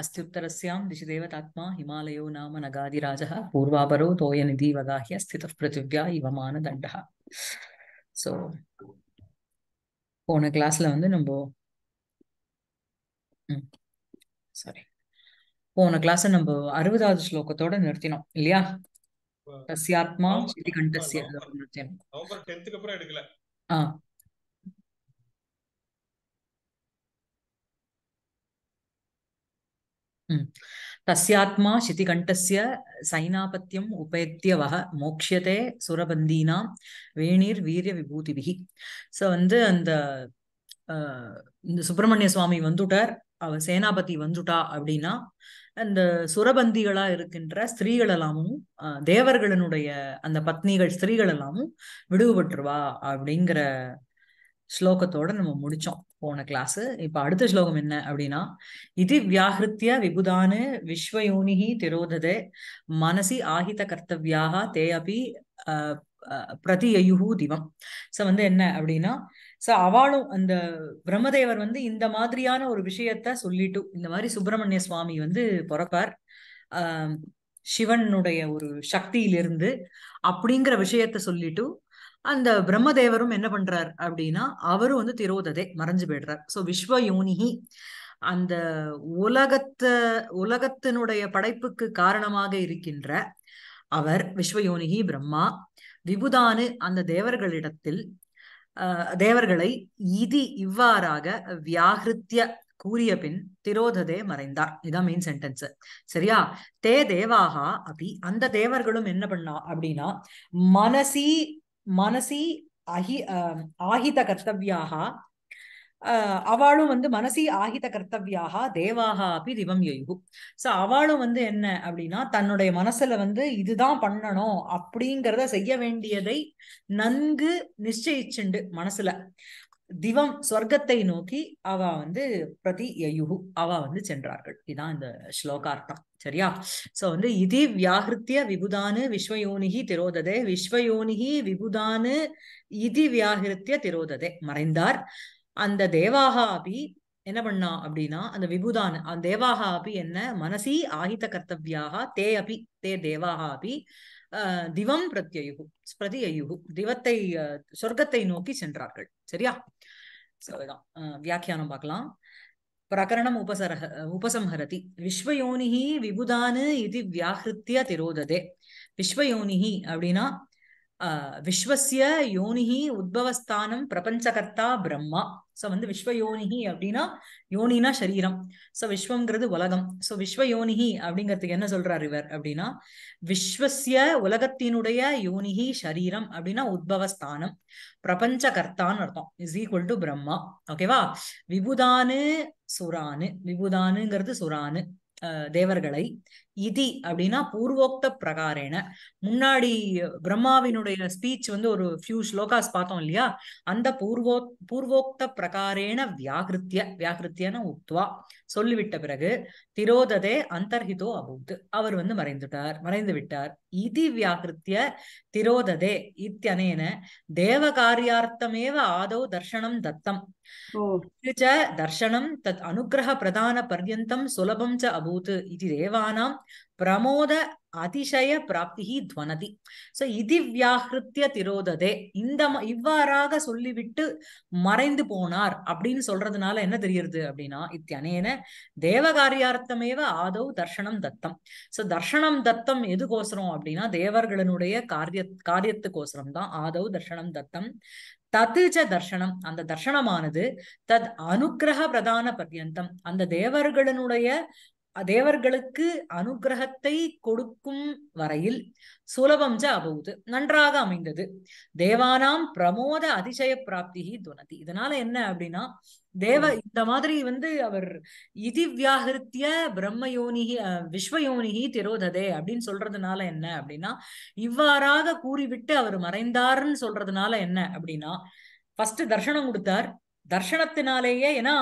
அஸ்தியுத்தரஸ்யாம் திசுதேவதாத்மா ஹிமாலயோ நாம நகாதிராஜா பூர்வாபரோ தோய நிதி வகாகிய ஸ்தித பிருத்திவியா இவமான தண்டா ஸோ போன கிளாஸ்ல வந்து நம்ம சாரி போன கிளாஸ் நம்ம அறுபதாவது ஸ்லோகத்தோட நிறுத்தினோம் இல்லையா தஸ்யாத்மா ஸ்ருதி கண்டஸ்யா நிறுத்தினோம் நவம்பர் 10க்கு அப்புறம் எடுக்கல ஆ தஸ்யாத்மா சிதிகண்டஸ்ய சைனாபத்தியம் உபயத்திய வக மோக்ஷதே சுரபந்தீனா வேணீர் வீரிய விபூதிபிகி ஸோ வந்து அந்த இந்த சுப்பிரமணிய சுவாமி வந்துட்டார் அவ சேனாபதி வந்துட்டா அப்படின்னா அந்த சுரபந்திகளா இருக்கின்ற ஸ்திரீகள் எல்லாமும் தேவர்களினுடைய அந்த பத்னிகள் ஸ்திரீகள் எல்லாமும் விடுபட்டுருவா அப்படிங்கிற ஸ்லோகத்தோட நம்ம முடிச்சோம் போன கிளாஸ் இப்ப அடுத்த ஸ்லோகம் என்ன அப்படின்னா இது வியாகிருத்திய விபுதானு விஸ்வயோனிஹி திரோததே மனசி ஆகித கர்த்தவியாக தே பிரதி அயுகு திவம் சோ வந்து என்ன அப்படின்னா சோ அவளும் அந்த பிரம்மதேவர் வந்து இந்த மாதிரியான ஒரு விஷயத்த சொல்லிட்டு இந்த மாதிரி சுப்பிரமணிய சுவாமி வந்து பிறப்பார் சிவனுடைய ஒரு சக்தியிலிருந்து அப்படிங்கிற விஷயத்த சொல்லிட்டு அந்த பிரம்மதேவரும் என்ன பண்றார் அப்படின்னா அவரும் வந்து திரோததே மறைஞ்சு போயிடுறார் ஸோ விஸ்வ யோனிகி அந்த உலகத்த உலகத்தினுடைய படைப்புக்கு காரணமாக இருக்கின்ற அவர் விஸ்வயோனிகி பிரம்மா விபுதானு அந்த தேவர்களிடத்தில் தேவர்களை இது இவ்வாறாக வியாகிருத்திய கூறிய பின் திரோததே மறைந்தார் இதான் மெயின் சென்டென்ஸ் சரியா தே தேவாகா அப்படி அந்த தேவர்களும் என்ன பண்ணா அப்படின்னா மனசி மனசி அஹி ஆஹித கர்த்தவியாக அவளும் வந்து மனசி ஆகித கர்த்தவியாக தேவாக அப்படி திவம் எய்கு ஸோ அவளும் வந்து என்ன அப்படின்னா தன்னுடைய மனசுல வந்து இதுதான் பண்ணணும் அப்படிங்கிறத செய்ய வேண்டியதை நன்கு நிச்சயிச்சுண்டு மனசுல திவம் சொர்க்கத்தை நோக்கி அவ வந்து பிரதி யயுகு அவ வந்து சென்றார்கள் இதான் இந்த ஸ்லோகார்த்தம் சரியா சோ வந்து இது வியாகிருத்திய விபுதானு விஸ்வயோனிகி திரோததே விஸ்வயோனிகி விபுதானு இதி வியாகிருத்திய திரோததே மறைந்தார் அந்த தேவாக அபி என்ன பண்ணா அப்படின்னா அந்த விபுதான் அந்த தேவாக அபி என்ன மனசி ஆகித்த கர்த்தவியாக தே அபி தே தேவாக அபி திவம் பிரதி அயுகு திவத்தை சொர்க்கத்தை நோக்கி சென்றார்கள் சரியா ஸோ அதுதான் வியாக்கியானம் பார்க்கலாம் பிரகரணம் உபசரக உபசம்ஹரதி விஸ்வயோனிஹி விபுதானு இது வியாகிருத்திய திரோததே விஸ்வயோனிஹி அப்படின்னா விஸ்வசிய யோனிஹி உத்பவஸ்தானம் பிரபஞ்சகர்த்தா பிரம்மா சோ வந்து விஸ்வயோனிகி அப்படின்னா யோனினா சரீரம் சோ விஸ்வங்கிறது உலகம் விஸ்வ விஸ்வயோனிகி அப்படிங்கிறதுக்கு என்ன சொல்றாரு இவர் அப்படின்னா விஸ்வசிய உலகத்தினுடைய யோனிகி சரீரம் அப்படின்னா உத்பவஸ்தானம் பிரபஞ்ச கர்த்தான்னு அர்த்தம் இஸ் ஈக்குவல் டு பிரம்மா ஓகேவா விபுதானு சுரானு விபுதானுங்கிறது சுரானு தேவர்களை இதி அப்படின்னா பூர்வோக்த பிரகாரேன முன்னாடி பிரம்மாவினுடைய ஸ்பீச் வந்து ஒரு ஃபியூ ஸ்லோகாஸ் பார்த்தோம் இல்லையா அந்த பூர்வோ பூர்வோக்த பிரகாரேன வியாகிருத்திய வியாகிருத்தியன உத்வா சொல்லிவிட்ட பிறகு திரோததே அந்தர்ஹிதோ அபூத் அவர் வந்து மறைந்துட்டார் மறைந்து விட்டார் இதி வியாகிருத்திய திரோததே இத்தியனேன தேவ காரியார்த்தமேவ ஆதோ தர்ஷனம் தத்தம் தர்ஷனம் தத் அனுகிரக பிரதான பர்யந்தம் சுலபம் ச அபூத் இது தேவானாம் பிரமோத அதிசய பிராப்தி துவனதி சோ இதி வியாகிருத்திய திரோததே இந்த இவ்வாறாக சொல்லிவிட்டு மறைந்து போனார் அப்படின்னு சொல்றதுனால என்ன தெரியுது அப்படின்னா இத்தியனேன தேவகாரியார்த்தமேவ ஆதவ் தர்ஷனம் தத்தம் சோ தர்ஷனம் தத்தம் எதுக்கோசரம் அப்படின்னா தேவர்களுடைய காரிய காரியத்துக்கோசரம் தான் ஆதௌ தர்ஷனம் தத்தம் தத்துச்ச தர்ஷனம் அந்த தர்ஷனமானது தத் அனுகிரக பிரதான பர்யந்தம் அந்த தேவர்களுடைய தேவர்களுக்கு அனுகிரகத்தை கொடுக்கும் வரையில் சுலபம் ஜ அபவுது நன்றாக அமைந்தது தேவானாம் பிரமோத அதிசய பிராப்தி துணதி இதனால என்ன அப்படின்னா தேவ இந்த மாதிரி வந்து அவர் இதி வியாகிருத்திய பிரம்மயோனிகி விஸ்வயோனிகி திரோததே அப்படின்னு சொல்றதுனால என்ன அப்படின்னா இவ்வாறாக கூறிவிட்டு அவர் மறைந்தாருன்னு சொல்றதுனால என்ன அப்படின்னா ஃபர்ஸ்ட் தர்ஷனம் கொடுத்தார் தர்ஷனத்தினாலேயே ஏன்னா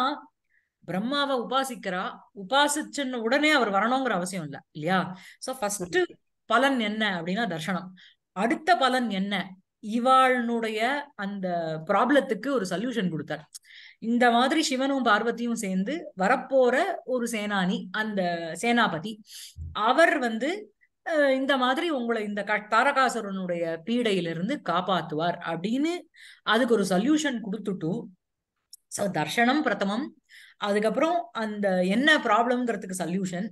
பிரம்மாவை உபாசிக்கிறா உபாசிச்சுன்னு உடனே அவர் வரணுங்கிற அவசியம் இல்லை இல்லையா சோ ஃபர்ஸ்ட் பலன் என்ன அப்படின்னா தர்ஷனம் அடுத்த பலன் என்ன இவாளுடைய அந்த ப்ராப்ளத்துக்கு ஒரு சொல்யூஷன் கொடுத்தார் இந்த மாதிரி சிவனும் பார்வதியும் சேர்ந்து வரப்போற ஒரு சேனானி அந்த சேனாபதி அவர் வந்து இந்த மாதிரி உங்களை இந்த தாரகாசுரனுடைய பீடையிலிருந்து காப்பாத்துவார் அப்படின்னு அதுக்கு ஒரு சொல்யூஷன் கொடுத்துட்டும் சோ தர்ஷனம் பிரதமம் அதுக்கப்புறம் அந்த என்ன ப்ராப்ளம்ங்கிறதுக்கு சல்யூஷன்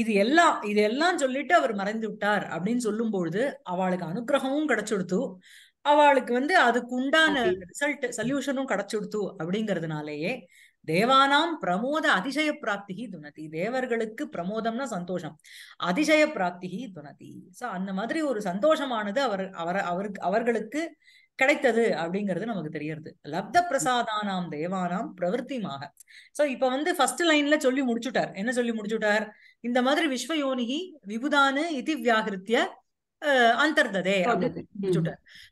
இது எல்லாம் இது எல்லாம் சொல்லிட்டு அவர் மறைந்து விட்டார் அப்படின்னு சொல்லும்பொழுது அவளுக்கு அனுகிரகமும் கிடைச்சுடுத்து அவளுக்கு வந்து அதுக்கு உண்டான ரிசல்ட் சல்யூஷனும் கிடைச்சுடுத்து அப்படிங்கிறதுனாலயே தேவானாம் பிரமோத அதிசய பிராப்திகி துணதி தேவர்களுக்கு பிரமோதம்னா சந்தோஷம் அதிசய பிராப்திகி துணதி சோ அந்த மாதிரி ஒரு சந்தோஷமானது அவர் அவர் அவருக்கு அவர்களுக்கு கிடைத்தது அப்படிங்கிறது நமக்கு தெரியறது லப்த பிரசாதானாம் தேவானாம் பிரவர்த்திமாக சோ இப்ப வந்து ஃபர்ஸ்ட் லைன்ல சொல்லி முடிச்சுட்டார் என்ன சொல்லி முடிச்சுட்டார் இந்த மாதிரி விஸ்வயோனிகி விபுதானு இதி வியாகிருத்திய அந்தர்ததே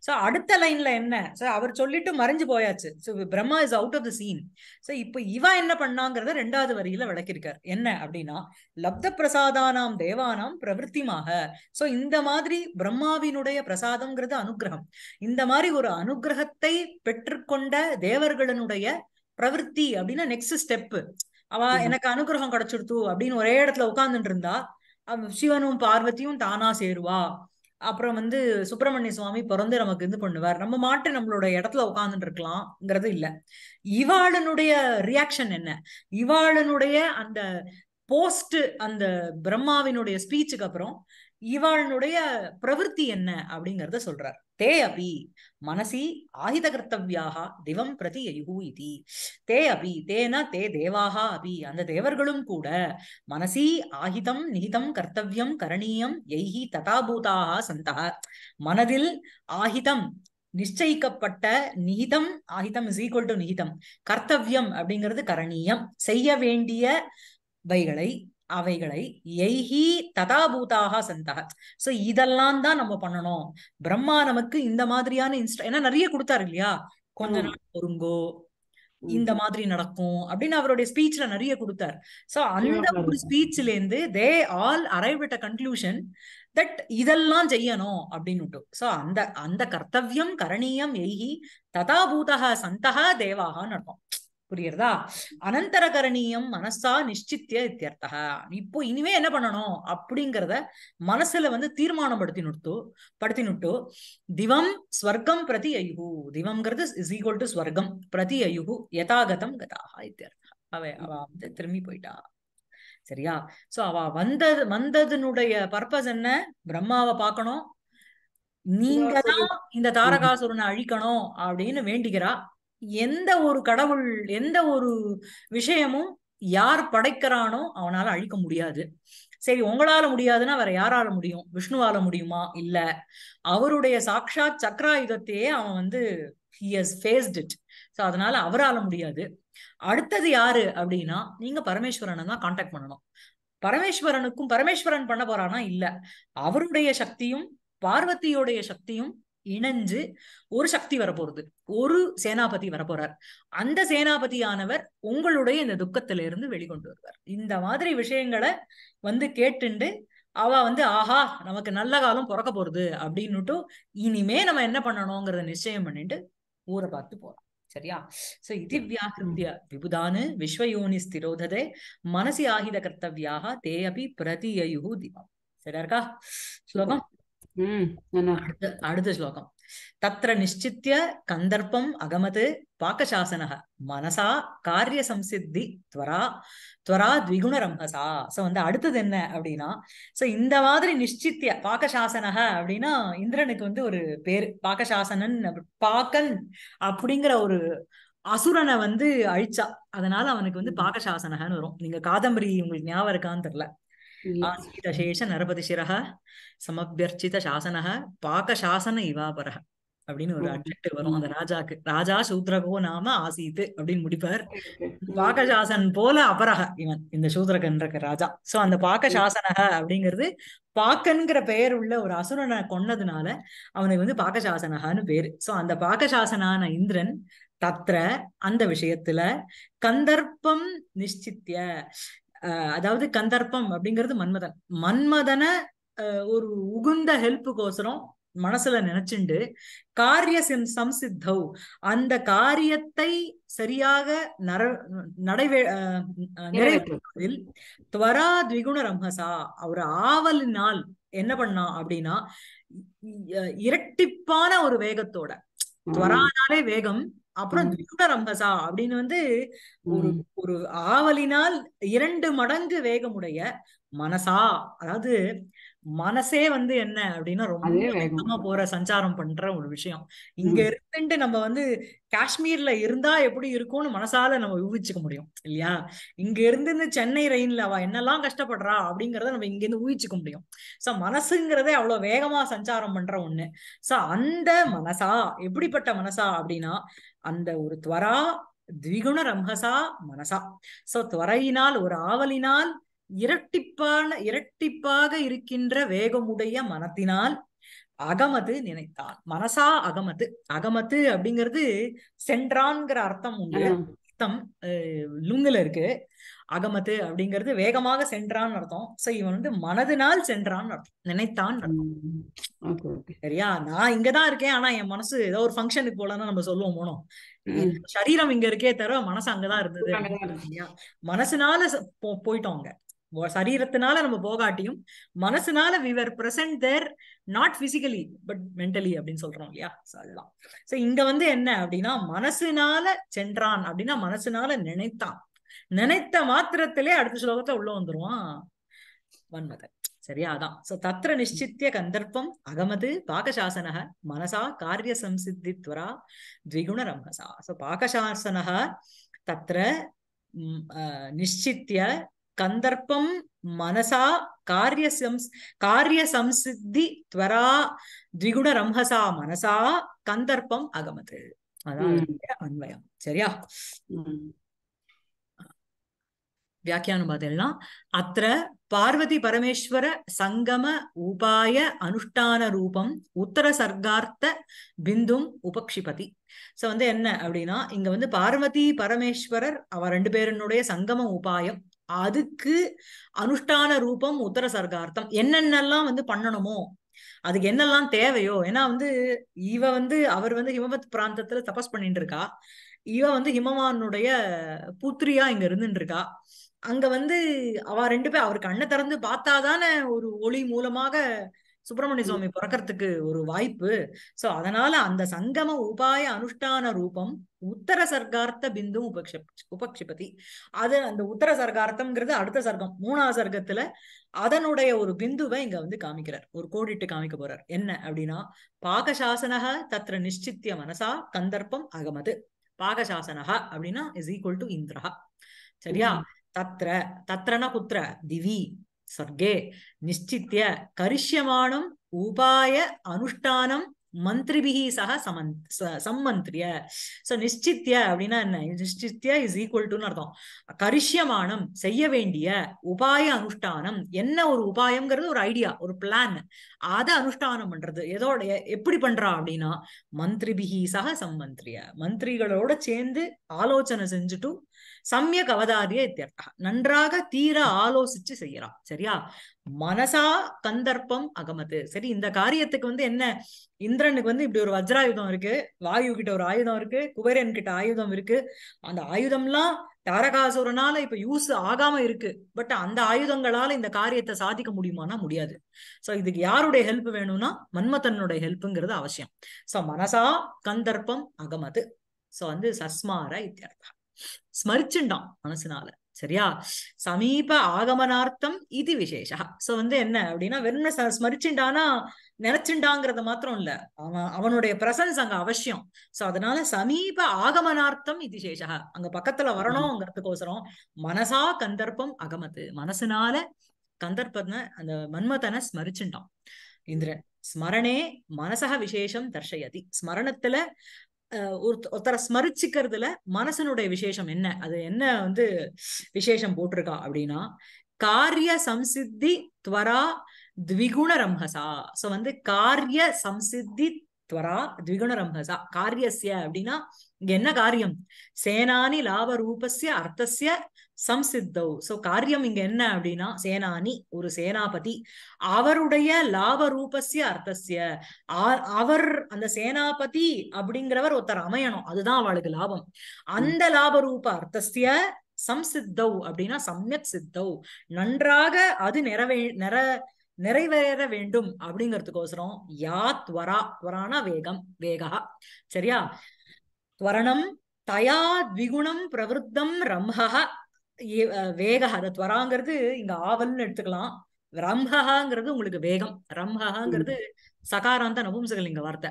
சோ அடுத்த லைன்ல என்ன சோ அவர் சொல்லிட்டு மறைஞ்சு போயாச்சு so Brahma is out of the scene so இப்ப இவ என்ன பண்ணாங்கறத ரெண்டாவது வரியில விளக்கிருக்காரு என்ன அப்படின்னா லப்த பிரசாதானாம் தேவானாம் பிரவருத்திமாக சோ இந்த மாதிரி பிரம்மாவினுடைய பிரசாதம்ங்கிறது அனுகிரகம் இந்த மாதிரி ஒரு அனுகிரகத்தை பெற்றுக்கொண்ட தேவர்களுடைய பிரவருத்தி அப்படின்னா நெக்ஸ்ட் ஸ்டெப் அவ எனக்கு அனுகிரகம் கிடைச்சிருத்து அப்படின்னு ஒரே இடத்துல உட்கார்ந்துட்டு இருந்தா சிவனும் பார்வதியும் தானா சேருவா அப்புறம் வந்து சுப்பிரமணிய சுவாமி பிறந்து நமக்கு இது பண்ணுவார் நம்ம மாட்டு நம்மளோட இடத்துல உட்காந்துட்டு இருக்கலாம்ங்கிறது இல்ல இவாளனுடைய ரியாக்ஷன் என்ன இவாளனுடைய அந்த போஸ்ட் அந்த பிரம்மாவினுடைய ஸ்பீச்சுக்கு அப்புறம் இவாளுடைய பிரவருத்தி என்ன அப்படிங்கறத சொல்றார் தே அபி மனசி ஆஹித கர்த்தவியாக திவம் பிரதி எயுகு தே அபி தேனா தே தேவாகா அபி அந்த தேவர்களும் கூட மனசி ஆகிதம் நிஹிதம் கர்த்தவியம் கரணீயம் எய்கி ததாபூதாக சந்தா மனதில் ஆஹிதம் நிச்சயிக்கப்பட்ட நிகிதம் ஆகிதம் இஸ் ஈக்குவல் டு நிகிதம் கர்த்தவியம் அப்படிங்கிறது கரணீயம் செய்ய வேண்டிய வைகளை அவைகளை எய்ஹி ததாபூதாக சந்தக சோ இதெல்லாம் தான் நம்ம பண்ணணும் பிரம்மா நமக்கு இந்த மாதிரியான இன்ஸ்ட் ஏன்னா நிறைய கொடுத்தாரு இல்லையா கொஞ்ச நாள் பொருங்கோ இந்த மாதிரி நடக்கும் அப்படின்னு அவருடைய ஸ்பீச்ல நிறைய கொடுத்தார் சோ அந்த ஒரு ஸ்பீச்ல இருந்து they all arrive at a conclusion that இதெல்லாம் செய்யணும் அப்படின்னு சோ அந்த அந்த கர்த்தவியம் கரணீயம் எய்கி ததாபூதா சந்தகா தேவாக நடக்கும் புரியுறதா அனந்தர மனசா நிச்சித்திய இத்தியர்த்தக இப்போ இனிமே என்ன பண்ணணும் அப்படிங்கிறத மனசுல வந்து தீர்மானம் படுத்தி நுட்டு படுத்தி நுட்டு திவம் ஸ்வர்க்கம் பிரதி அயுகு திவம்ங்கிறது இஸ் ஈக்வல் டு ஸ்வர்க்கம் பிரதி அயுகு யதாகதம் கதாக இத்தியர்த்தா அவ அவ வந்து திரும்பி போயிட்டா சரியா சோ அவ வந்தது வந்ததுனுடைய பர்பஸ் என்ன பிரம்மாவை பார்க்கணும் நீங்க தான் இந்த தாரகாசுரனை அழிக்கணும் அப்படின்னு வேண்டிக்கிறா எந்த ஒரு கடவுள் எந்த ஒரு விஷயமும் யார் படைக்கிறானோ அவனால அழிக்க முடியாது சரி உங்களால முடியாதுன்னா வேற யாரால முடியும் விஷ்ணுவால முடியுமா இல்ல அவருடைய சாக்ஷா சக்ராயுதத்தையே அவன் வந்து ஃபேஸ்ட் இட் ஸோ அதனால அவரால முடியாது அடுத்தது யாரு அப்படின்னா நீங்க பரமேஸ்வரனை தான் கான்டாக்ட் பண்ணணும் பரமேஸ்வரனுக்கும் பரமேஸ்வரன் பண்ண போறானா இல்ல அவருடைய சக்தியும் பார்வதியோடைய சக்தியும் இணைஞ்சு ஒரு சக்தி வரப்போறது ஒரு சேனாபதி வரப்போறார் அந்த சேனாபதியானவர் உங்களுடைய இந்த துக்கத்துல இருந்து வெளிக்கொண்டு வருவார் இந்த மாதிரி விஷயங்களை வந்து கேட்டுண்டு அவ வந்து ஆஹா நமக்கு நல்ல காலம் பிறக்க போறது அப்படின்னுட்டு இனிமே நம்ம என்ன பண்ணணும்ங்கிறத நிச்சயம் பண்ணிட்டு ஊரை பார்த்து போறோம் சரியா சோ இது வியாகிருத்திய விபுதானு விஸ்வயோனி ஸ்திரோததே மனசி ஆகித கர்த்தவியாக தே அபி பிரதியயு தீபம் சரியா இருக்கா ஸ்லோகம் அடுத்த அடுத்த ஸ்லோகம் தத்திர நிச்சித்திய கந்தர்ப்பம் அகமது பாக்கசாசன மனசா காரிய சம்சித்தி துவரா துவரா த்விகுண சோ வந்து அடுத்தது என்ன அப்படின்னா சோ இந்த மாதிரி நிச்சித்திய பாக்கசாசனக அப்படின்னா இந்திரனுக்கு வந்து ஒரு பேரு பாக்கசாசனன் பாக்கன் அப்படிங்கிற ஒரு அசுரனை வந்து அழிச்சா அதனால அவனுக்கு வந்து பாக்கசாசனகன்னு வரும் நீங்க காதம்பரி உங்களுக்கு ஞாபகம் இருக்கான்னு தெரியல ஆசீதசேஷ நரபதிசிரா சமபியர்ச்சித சாசனக சாசன இவாபரஹ அப்படின்னு ஒரு அட்ஜெக்ட் வரும் அந்த ராஜாக்கு ராஜா சூத்ரகோ நாம ஆசீத்து அப்படின்னு முடிப்பார் பாகசாசன் போல அபரக இவன் இந்த சூத்ரகன்ற ராஜா சோ அந்த பாகசாசனக அப்படிங்கிறது பாக்கன்கிற பெயர் உள்ள ஒரு அசுரனை கொன்னதுனால அவனுக்கு வந்து பாகசாசனகான்னு பேரு சோ அந்த பாகசாசனான இந்திரன் தத்ர அந்த விஷயத்துல கந்தர்ப்பம் நிஷ்டித்ய அதாவது கந்தர்ப்பம் அப்படிங்கிறது மன்மதன் மன்மதனை ஒரு உகுந்த ஹெல்ப்புக்கோசரம் மனசுல நினைச்சுண்டு காரிய சம்சித்தௌ அந்த காரியத்தை சரியாக நர நடைவே நிறைவேற்றுவதில் துவரா த்விகுண ரம்ஹசா அவர் ஆவலினால் என்ன பண்ணா அப்படின்னா இரட்டிப்பான ஒரு வேகத்தோட துவரானாலே வேகம் அப்புறம் ரம்பசா அப்படின்னு வந்து ஒரு ஒரு ஆவலினால் இரண்டு மடங்கு வேகமுடைய மனசா அதாவது மனசே வந்து என்ன அப்படின்னா ரொம்ப வேகமா போற சஞ்சாரம் பண்ற ஒரு விஷயம் இங்க இருந்துட்டு நம்ம வந்து காஷ்மீர்ல இருந்தா எப்படி இருக்கும்னு மனசால நம்ம ஊகிச்சுக்க முடியும் இல்லையா இங்க இருந்து சென்னை ரயில்ல அவ என்னெல்லாம் கஷ்டப்படுறா அப்படிங்கறத நம்ம இங்க இருந்து ஊகிச்சுக்க முடியும் சோ மனசுங்கிறதே அவ்வளவு வேகமா சஞ்சாரம் பண்ற ஒண்ணு சோ அந்த மனசா எப்படிப்பட்ட மனசா அப்படின்னா அந்த ஒரு துவரா திவிகுண ரம்ஹசா மனசா சோ துவரையினால் ஒரு ஆவலினால் இரட்டிப்பான இரட்டிப்பாக இருக்கின்ற வேகமுடைய மனத்தினால் அகமது நினைத்தான் மனசா அகமது அகமது அப்படிங்கிறது சென்றான்ங்கிற அர்த்தம் உண்டு அர்த்தம் லுங்குல இருக்கு அகமத்து அப்படிங்கிறது வேகமாக சென்றான்னு அர்த்தம் சோ இவன் வந்து மனதினால் சென்றான்னு அர்த்தம் நினைத்தான் சரியா நான் இங்கதான் இருக்கேன் ஆனா என் மனசு ஏதோ ஒரு ஃபங்க்ஷனுக்கு போலன்னு நம்ம சொல்லுவோம் போனோம் சரீரம் இங்க இருக்கே தவிர மனசு அங்கதான் இருந்தது மனசுனால போயிட்டோம் அங்க சரீரத்தினால நம்ம போகாட்டியும் மனசுனால we were present there not physically but mentally அப்படின்னு சொல்றோம் இல்லையா சோ இங்க வந்து என்ன அப்படின்னா மனசுனால சென்றான் அப்படின்னா மனசுனால நினைத்தான் நினைத்த மாத்திரத்திலே அடுத்த ஸ்லோகத்துல உள்ள வந்துருவான் வன்மதன் சரியா அதான் சோ தத்திர நிச்சித்திய கந்தர்ப்பம் அகமது பாகசாசனக மனசா காரிய துவரா த்விகுண ரம்மசா சோ பாகசாசனக தத்திர நிச்சித்திய கந்தர்ப்பம் மனசா காரிய சம்ஸ் காரிய சம்சித்தி துவரா த்விகுண ரம்மசா மனசா கந்தர்ப்பம் அகமது அதான் அன்வயம் சரியா வியாக்கியானம் బాధెల్లాం அத்த பார்வதி பரமேஸ்வர சங்கம உபாய அனுஷ்டான ரூபம் உத்தர சர்க்கார்த்த பிந்தும் உபக்ஷிபதி ஸோ வந்து என்ன அப்படின்னா இங்க வந்து பார்வதி பரமேஸ்வரர் அவ ரெண்டு பேருனுடைய சங்கம உபாயம் அதுக்கு அனுஷ்டான ரூபம் உத்தர சர்க்கார்த்தம் என்னென்னலாம் வந்து பண்ணணுமோ அதுக்கு என்னெல்லாம் தேவையோ ஏன்னா வந்து இவ வந்து அவர் வந்து ஹிமவத் பிராந்தத்துல தபஸ் பண்ணிட்டு இருக்கா இவ வந்து ஹிமவானுடைய புத்திரியா இங்க இருந்துட்டு இருக்கா அங்க வந்து அவ ரெண்டு பேர் அவர் கண்ணை திறந்து பார்த்தாதானே ஒரு ஒளி மூலமாக சுப்பிரமணிய சுவாமி பிறக்கிறதுக்கு ஒரு வாய்ப்பு சோ அதனால அந்த சங்கம உபாய அனுஷ்டான ரூபம் உத்தர சர்க்கார்த்த பிந்து உபக்ஷ உபக்ஷிபதி அது அந்த உத்தர சர்க்கார்த்தம்ங்கிறது அடுத்த சர்க்கம் மூணாவது சர்க்கத்துல அதனுடைய ஒரு பிந்துவை இங்க வந்து காமிக்கிறார் ஒரு கோடிட்டு காமிக்க போறார் என்ன அப்படின்னா பாகசாசனக தத்திர நிச்சித்திய மனசா கந்தர்ப்பம் அகமது பாகசாசனகா அப்படின்னா இஸ் ஈக்குவல் டு இந்திரா சரியா தத்ர தத்ரன குத்திர திவி சர்கே நிச்சித்திய கரிஷ்யமானம் உபாய அனுஷ்டானம் மந்திரிபிகி சக சமன் சம்மந்திரிய ஸோ நிச்சித்திய அப்படின்னா என்ன நிச்சித்திய இஸ் ஈக்குவல் டுன்னு அர்த்தம் கரிஷ்யமானம் செய்ய வேண்டிய உபாய அனுஷ்டானம் என்ன ஒரு உபாயம்ங்கிறது ஒரு ஐடியா ஒரு பிளான் அதை அனுஷ்டானம் பண்றது எதோட எப்படி பண்றா அப்படின்னா மந்திரிபிகி சக சம்மந்திரிய மந்திரிகளோட சேர்ந்து ஆலோசனை செஞ்சுட்டு சமயக் அவதாரிய இத்தியர்த்தா நன்றாக தீர ஆலோசிச்சு செய்யறான் சரியா மனசா கந்தர்ப்பம் அகமது சரி இந்த காரியத்துக்கு வந்து என்ன இந்திரனுக்கு வந்து இப்படி ஒரு வஜ்ராயுதம் இருக்கு வாயு கிட்ட ஒரு ஆயுதம் இருக்கு குபேரன் கிட்ட ஆயுதம் இருக்கு அந்த ஆயுதம்லாம் தாரகாசுரனால இப்ப யூஸ் ஆகாம இருக்கு பட் அந்த ஆயுதங்களால இந்த காரியத்தை சாதிக்க முடியுமானா முடியாது சோ இதுக்கு யாருடைய ஹெல்ப் வேணும்னா மன்மத்தனுடைய ஹெல்ப்புங்கிறது அவசியம் சோ மனசா கந்தர்ப்பம் அகமது சோ வந்து சஸ்மார இத்தியர்த்தம் ஸ்மரிச்சுண்டான் மனசுனால சரியா சமீப ஆகமனார்த்தம் இது விசேஷா சோ வந்து என்ன அப்படின்னா வெறும் ஸ்மரிச்சுண்டானா நினைச்சுண்டாங்கிறது மாத்திரம் இல்ல அவன் அவனுடைய பிரசன்ஸ் அங்க அவசியம் சோ அதனால சமீப ஆகமனார்த்தம் இது விசேஷா அங்க பக்கத்துல வரணும்ங்கிறதுக்கோசரம் மனசா கந்தர்ப்பம் அகமத்து மனசுனால கந்தர்ப்பத்தை அந்த மன்மதனை ஸ்மரிச்சுண்டான் இந்திரன் ஸ்மரணே மனசக விசேஷம் தர்ஷயதி ஸ்மரணத்துல ஒருத்தரை ஸ்மரிச்சுக்கிறதுல மனசனுடைய விசேஷம் என்ன அது என்ன வந்து விசேஷம் போட்டிருக்கா அப்படின்னா காரிய சம்சித்தி துவரா த்விகுண ரம்ஹசா சோ வந்து காரிய சம்சித்தி துவரா த்விகுண ரம்ஹசா காரியசிய அப்படின்னா இங்க என்ன காரியம் சேனானி லாப ரூபஸ்ய அர்த்தசிய சம்சித்தவ் சோ காரியம் இங்க என்ன அப்படின்னா சேனானி ஒரு சேனாபதி அவருடைய லாப ரூபசிய அர்த்தசிய அவர் அந்த சேனாபதி அப்படிங்கிறவர் ஒருத்தர் அமையணும் அதுதான் அவளுக்கு லாபம் அந்த லாப ரூப அர்த்தசிய சம்சித்தவ் அப்படின்னா சம்யக் சித்தவ் நன்றாக அது நிறைவே நிற நிறைவேற வேண்டும் அப்படிங்கிறதுக்கோசரம் யா துவரா துவரான வேகம் வேகா சரியா துவரணம் தயா த்விகுணம் பிரவருத்தம் ரம்ஹா வேக அந்த துவராங்கிறது இங்க ஆவல்னு எடுத்துக்கலாம் ரம்ஹாங்கிறது உங்களுக்கு வேகம் ரம்ஹாங்கிறது சகாராந்த நபும்சகலிங்க வார்த்தை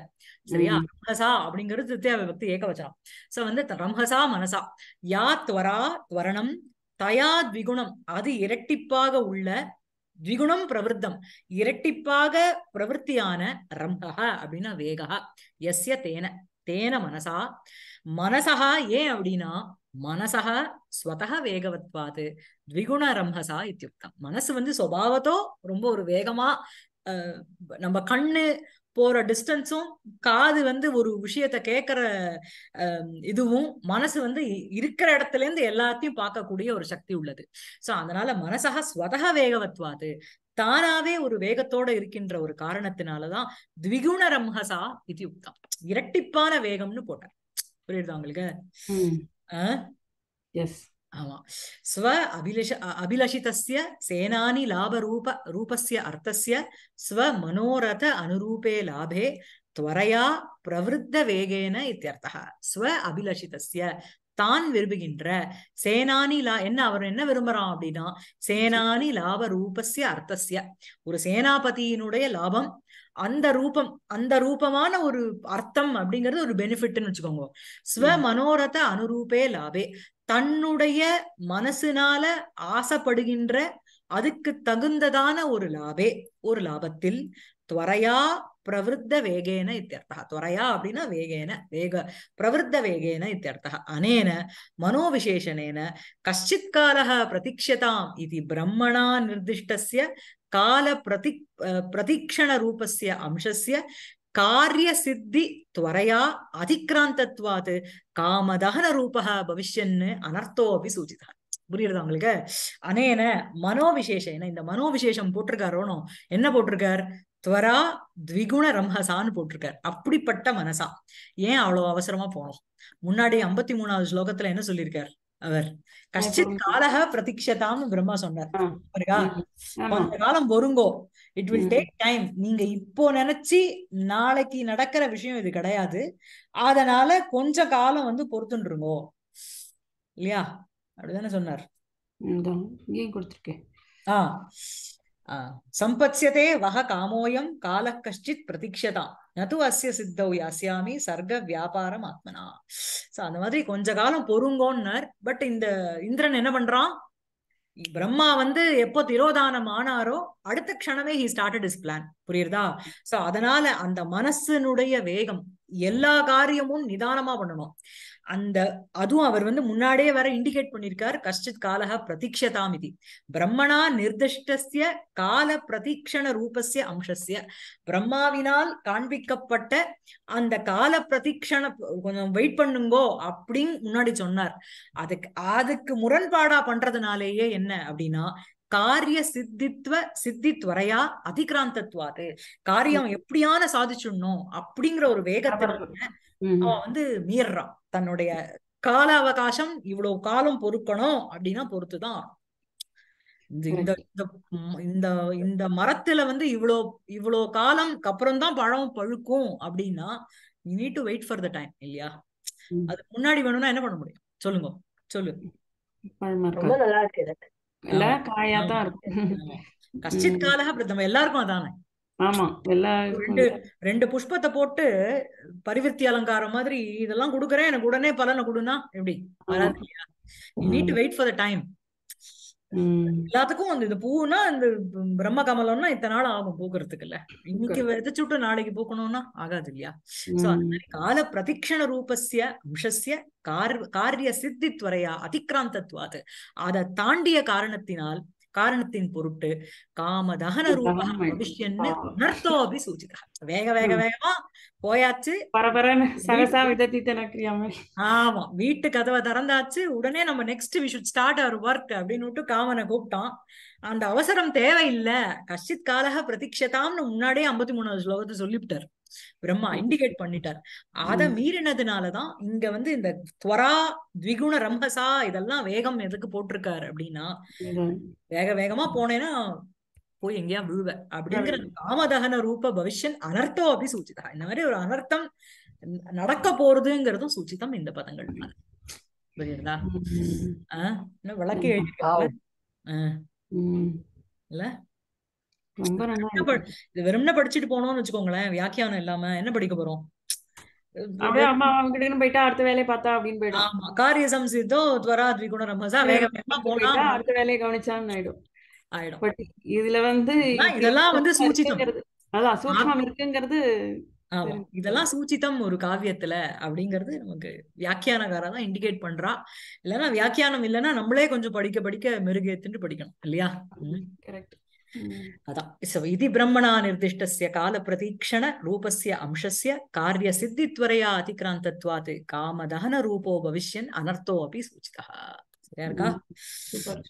சரியா ரம்ஹசா அப்படிங்கிறது திருத்தியா விபக்தி ஏகவச்சனம் சோ வந்து ரம்ஹசா மனசா யா துவரா துவரணம் தயா த்விகுணம் அது இரட்டிப்பாக உள்ள த்விகுணம் பிரவருத்தம் இரட்டிப்பாக பிரவருத்தியான ரம்பக அப்படின்னா வேகா எஸ்ய தேன தேன மனசா மனசகா ஏன் அப்படின்னா மனசக ஸ்வதக வேகவத்வாது த்விகுண ரம்ஹசா இத்தியுக்தம் மனசு வந்து சுபாவத்தோ ரொம்ப ஒரு வேகமா நம்ம கண்ணு போற டிஸ்டன்ஸும் காது வந்து ஒரு விஷயத்த கேட்கிற இதுவும் மனசு வந்து இருக்கிற இடத்துல இருந்து எல்லாத்தையும் பார்க்கக்கூடிய ஒரு சக்தி உள்ளது சோ அதனால மனசக ஸ்வதக வேகவத்வாது தானாவே ஒரு வேகத்தோட இருக்கின்ற ஒரு காரணத்தினாலதான் த்விகுண ரம்ஹசா இது இரட்டிப்பான வேகம்னு போட்டார் புரியுதா உங்களுக்கு ஆமா ஸ்வ அபிலஷ அபிலஷிதஸ்ய சேனானி லாபரூப ரூபஸ்ய அர்த்தஸ்ய ஸ்வ மனோரத அனுரூபே லாபே துவரையா பிரவிருத்த வேகேன இத்தியர்த்தா ஸ்வ அபிலஷிதஸ்ய தான் விரும்புகின்ற சேனானி லா என்ன அவர் என்ன விரும்புறான் அப்படின்னா சேனானி லாப ரூபஸ்ய அர்த்தஸ்ய ஒரு சேனாபதியினுடைய லாபம் அந்த ரூபம் அந்த ரூபமான ஒரு அர்த்தம் அப்படிங்கிறது ஒரு பெனிஃபிட்னு வச்சுக்கோங்க ஸ்வ மனோரத அனுரூபே லாபே தன்னுடைய மனசுனால ஆசைப்படுகின்ற அதுக்கு தகுந்ததான ஒரு லாபே ஒரு லாபத்தில் துவரையா பிரவருத்த வேகேன இத்தியர்த்தா துவரையா அப்படின்னா வேகேன வேக பிரவருத்த வேகேன இத்தியர்த்தா அனேன மனோவிசேஷனேன கஷ்டித் காலக பிரதீட்சதாம் இது பிரம்மணா நிர்திஷ்டசிய கால பிரதி பிரதீக்ஷண ரூபஸ்ய அம்சஸ்ய காரிய சித்தி துவரையா அதிக்ராந்தத்வாது காமதகன ரூபா பவிஷ்யன்னு அனர்த்தோ அப்படி சூச்சிதா புரியுறது அவங்களுக்கு அனேன மனோவிசேஷம் ஏன்னா இந்த மனோவிசேஷம் போட்டிருக்காரோனோ என்ன போட்டிருக்கார் துவரா த்விகுண ரம்ஹசான்னு போட்டிருக்கார் அப்படிப்பட்ட மனசா ஏன் அவ்வளவு அவசரமா போனோம் முன்னாடி ஐம்பத்தி மூணாவது ஸ்லோகத்துல என்ன சொல்லியிருக்காரு அவர் கஷ்டித் காலக பிரதீட்சதாம் பிரம்மா சொன்னார் கொஞ்ச காலம் பொருங்கோ இட் வில் டேக் டைம் நீங்க இப்போ நினைச்சு நாளைக்கு நடக்கிற விஷயம் இது கிடையாது அதனால கொஞ்ச காலம் வந்து பொறுத்துருங்கோ இல்லையா அப்படிதானே சொன்னார் ஆஹ் சம்பத்யதே வக காமோயம் கால கஷ்டித் பிரதீட்சதாம் நது அஸ்ய சித்தௌ யாசியாமி சர்க்க வியாபாரம் ஆத்மனா சோ அந்த மாதிரி கொஞ்ச காலம் பொறுங்கோன்னர் பட் இந்த இந்திரன் என்ன பண்றான் பிரம்மா வந்து எப்போ திரோதானம் ஆனாரோ அடுத்த க்ஷணமே ஹி ஸ்டார்டட் இஸ் பிளான் புரியுறதா சோ அதனால அந்த மனசனுடைய வேகம் எல்லா காரியமும் நிதானமா பண்ணணும் அந்த அதுவும் அவர் வந்து முன்னாடியே வர இண்டிகேட் பண்ணிருக்கார் கஷ்டித் காலக பிரதீட்சதாம் இது பிரம்மணா நிர்திஷ்டசிய கால பிரதீக்ஷண ரூபசிய அம்சசிய பிரம்மாவினால் காண்பிக்கப்பட்ட அந்த கால பிரதீக்ஷண கொஞ்சம் வெயிட் பண்ணுங்கோ அப்படின்னு முன்னாடி சொன்னார் அதுக்கு அதுக்கு முரண்பாடா பண்றதுனாலேயே என்ன அப்படின்னா காரிய சித்தித்துவ சித்தித்வரையா அதிகிராந்தத்வாது காரியம் எப்படியான சாதிச்சிடணும் அப்படிங்கிற ஒரு வேகத்தை அவன் வந்து மீறான் தன்னுடைய கால அவகாசம் இவ்வளவு காலம் பொறுக்கணும் அப்படின்னா பொறுத்துதான் இந்த இந்த இந்த மரத்துல வந்து இவ்வளோ இவ்வளோ காலம் அப்புறம் தான் பழம் பழுக்கும் அப்படின்னா you need to wait for the time இல்லையா அது முன்னாடி வேணும்னா என்ன பண்ண முடியும் சொல்லுங்க சொல்லு ரொம்ப நல்லா இருக்கு எல்லா காயா தான் இருக்கு கஷ்டித் காலக பிரதம எல்லாருக்கும் அதானே ஆமா எல்லா ரெண்டு ரெண்டு புஷ்பத்தை போட்டு பரிவர்த்தி அலங்காரம் மாதிரி இதெல்லாம் குடுக்கறேன் எனக்கு உடனே பலனை கொடுனா எப்படி need wait for the time எல்லாத்துக்கும் அந்த இந்த பூனா இந்த பிரம்ம கமலம்னா இத்தனை நாள் ஆகும் பூக்கிறதுக்கு இல்ல இன்னைக்கு விதைச்சுட்டு நாளைக்கு பூக்கணும்னா ஆகாது இல்லையா சோ அந்த மாதிரி கால பிரதிக்ஷண ரூபஸ்ய அம்சஸ்ய கார் காரிய சித்தித்வரையா அதிக்ராந்தத்வாது அதை தாண்டிய காரணத்தினால் காரணத்தின் பொருட்டு காமதான ரூபம் பவிஷ்யன்னு அனர்த்தோபி வேக வேக வேகமா போயாச்சு ஆமா வீட்டு கதவை திறந்தாச்சு உடனே நம்ம next we should start our work அப்படின்னு விட்டு காமனை கூப்பிட்டான் அந்த அவசரம் தேவையில்லை கஷ்டித் காலக பிரதீட்சதாம்னு முன்னாடியே ஐம்பத்தி மூணாவது ஸ்லோகத்தை சொல்லிவிட்டார் பிரம்மா இண்டிகேட் பண்ணிட்டார் அதை மீறினதுனாலதான் இங்க வந்து இந்த துவரா த்விகுண ரம்பசா இதெல்லாம் வேகம் எதுக்கு போட்டிருக்காரு அப்படின்னா வேக வேகமா போனேன்னா போய் எங்கேயா விழுவ அப்படிங்கிற காமதகன ரூப பவிஷ்யன் அனர்த்தம் அப்படி சூச்சிதா இந்த மாதிரி ஒரு அனர்த்தம் நடக்க போறதுங்கிறதும் சூச்சிதம் இந்த பதங்கள் புரியுதா ஆஹ் விளக்கு எழுதி இல்ல ரொம்ப நல்லா வெறும்னா படிச்சுட்டு போனோம்னு வச்சுக்கோங்களேன் வியாக்கியானம் இல்லாம என்ன படிக்க போறோம் அம்மா அவங்க போயிட்டா அடுத்த வேலையை பார்த்தா அப்படின்னு வேகமா போனா அடுத்த வேலையை கவனிச்சான்னு இதுல வந்து இதெல்லாம் வந்து இதெல்லாம் ஒரு காவியத்துல அப்படிங்கறது நமக்கு வியாக்கியானகாரா இண்டிகேட் பண்றா இல்லன்னா வியாக்கியானம் இல்லைன்னா நம்மளே கொஞ்சம் படிக்க படிக்க மெருகேத்துட்டு படிக்கணும் இல்லையா கரெக்ட் அதான் இது பிரம்மணா நிர்திஷ்டசிய கால பிரதீக்ஷண ரூபஸ்ய அம்சஸ்ய காரிய சித்தித்வரையா அதிகிராந்தத்வாத் காமதகன ரூபோ பவிஷ்யன் அனர்த்தோ அப்படி சூச்சிதா சரியா இருக்கா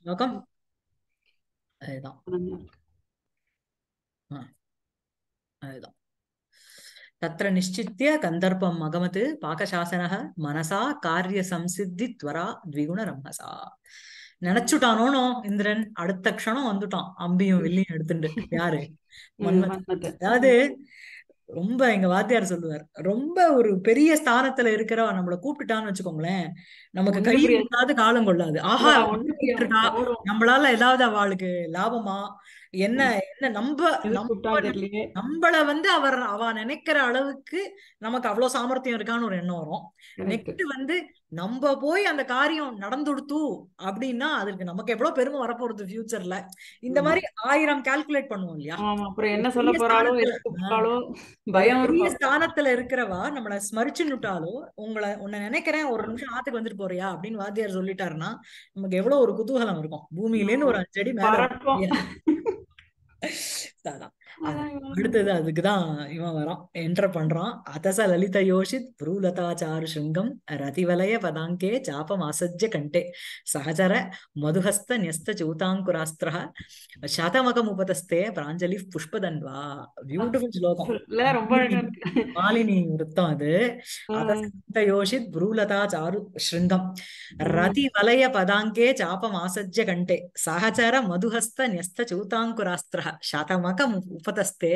ஸ்லோகம் அதுதான் அதுதான் तत्र निश्चित्य गन्धर्वम् अगमत् पाकशासनः मनसा कार्यसंसिद्धित्वरा द्विगुणरम्हसा நினைச்சுட்டானோனோ இந்திரன் அடுத்த க்ஷணம் வந்துட்டான் அம்பியும் வில்லியும் எடுத்துட்டு யாரு அதாவது ரொம்ப எங்க வாத்தியார் சொல்லுவார் ரொம்ப ஒரு பெரிய ஸ்தானத்துல இருக்கிற நம்மள கூப்பிட்டுட்டான்னு வச்சுக்கோங்களேன் நமக்கு கையில் கொள்ளாது காலம் கொள்ளாது ஆஹா நம்மளால ஏதாவது அவளுக்கு லாபமா என்ன என்ன நம்ம நம்மள வந்து அவர் அவ நினைக்கிற அளவுக்கு நமக்கு அவ்வளவு சாமர்த்தியம் இருக்கான்னு ஒரு எண்ணம் வரும் நெக்ஸ்ட் வந்து நம்ம போய் அந்த காரியம் நடந்துடுத்து அப்படின்னா அதுக்கு நமக்கு எவ்வளவு பெருமை வரப்போறது ஃபியூச்சர்ல இந்த மாதிரி ஆயிரம் கால்குலேட் பண்ணுவோம் இல்லையா அப்புறம் என்ன சொல்ல போறாலும் பயம் ஸ்தானத்துல இருக்கிறவா நம்மள ஸ்மரிச்சு நுட்டாலோ உங்களை உன்னை நினைக்கிறேன் ஒரு நிமிஷம் ஆத்துக்கு வந்துட்டு போறியா அப்படின்னு வாத்தியார் சொல்லிட்டாருன்னா நமக்கு எவ்வளவு ஒரு குதூகலம் இருக்கும் பூமியிலேன்னு ஒரு அஞ்சடி மேல だたいな。அடுத்தது அதுக்குதான் இவன் வரான் என்டர் பண்றான் அதச லலித யோஷித் புரூலதாச்சாரு சிங்கம் ரதிவலய பதாங்கே சாபம் அசஜ்ய கண்டே சகஜர மதுஹஸ்த நியஸ்த சூதாங்குராஸ்திர சதமகம் உபதஸ்தே பிராஞ்சலி புஷ்பதன்வா பியூட்டிஃபுல் ஸ்லோகம் ரொம்ப மாலினி விருத்தம் அது அதச யோஷித் புரூலதாச்சாரு சிங்கம் ரதிவலய பதாங்கே சாபம் ஆசஜ்ய கண்டே சகச்சர மதுஹஸ்த நியஸ்த சூதாங்குராஸ்திர சதமகம் உபதஸ்தே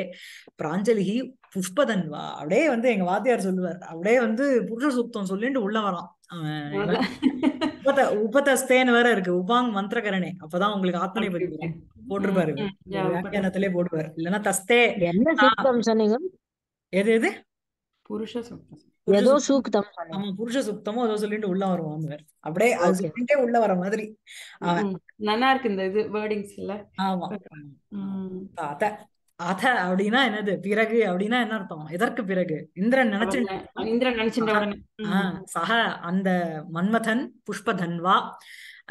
பிராஞ்சலிகி புஷ்பதன்வா அப்படியே வந்து எங்க வாத்தியார் சொல்லுவார் அப்படியே வந்து புருஷ சுத்தம் சொல்லிட்டு உள்ள வரான் உபத உபதஸ்தேன்னு வேற இருக்கு உபாங் மந்திரகரணே அப்பதான் உங்களுக்கு ஆத்மனை பத்தி போட்டிருப்பாரு வியாக்கியானத்திலே போடுவார் இல்லைன்னா தஸ்தே என்ன சூக்தம் சொன்னீங்க எது எது புருஷ சூக்தம் ஏதோ சூக்தம் ஆமா புருஷ சுத்தமோ ஏதோ சொல்லிட்டு உள்ள வருவோம் அப்படியே அது சொல்லிட்டே உள்ள வர மாதிரி நல்லா இருக்கு இந்த இது வேர்டிங்ஸ் இல்ல ஆமா தாத்த அத அப்படின்னா என்னது பிறகு அப்படின்னா என்ன அர்த்தம் எதற்கு பிறகு இந்திரன் நினைச்சு இந்திரன் சக அந்த மன்மதன் புஷ்பதன்வா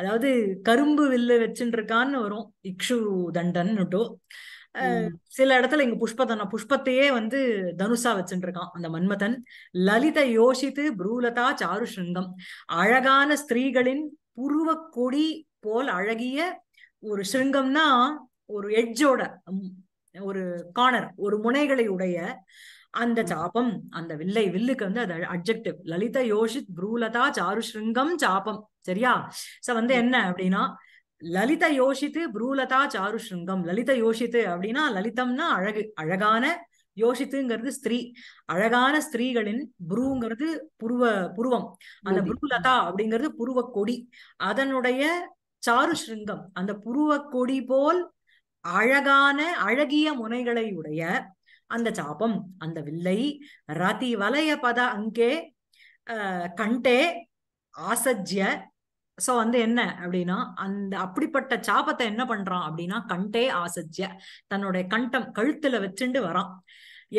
அதாவது கரும்பு வில்லு வச்சுட்டு இருக்கான்னு வரும் இக்ஷு தண்டன்னுட்டு சில இடத்துல இங்க புஷ்பதன புஷ்பத்தையே வந்து தனுஷா வச்சுட்டு இருக்கான் அந்த மன்மதன் லலித யோசித்து புரூலதா சிருங்கம் அழகான ஸ்திரீகளின் புருவ கொடி போல் அழகிய ஒரு சிருங்கம்னா ஒரு எட்ஜோட ஒரு கார்னர் ஒரு முனைகளை உடைய அந்த சாபம் அந்த வில்லை வில்லுக்கு வந்து அது அப்ஜெக்டிவ் லலித யோஷித் புரூலதா சாருஷ்ருங்கம் சாபம் சரியா சோ வந்து என்ன அப்படின்னா லலித யோஷித்து புரூலதா சாருஷ்ருங்கம் லலித யோஷித்து அப்படின்னா லலிதம்னா அழகு அழகான யோசித்துங்கிறது ஸ்திரீ அழகான ஸ்திரீகளின் புருங்கிறது புருவ புருவம் அந்த புருலதா அப்படிங்கிறது புருவ கொடி அதனுடைய சாருஷ்ருங்கம் அந்த புருவ கொடி போல் அழகான அழகிய முனைகளை உடைய அந்த சாபம் அந்த வில்லை ரதி வலைய பத அங்கே கண்டே ஆசஜ்ய சோ வந்து என்ன அப்படின்னா அந்த அப்படிப்பட்ட சாபத்தை என்ன பண்றான் அப்படின்னா கண்டே ஆசஜ்ய தன்னுடைய கண்டம் கழுத்துல வச்சுண்டு வரான்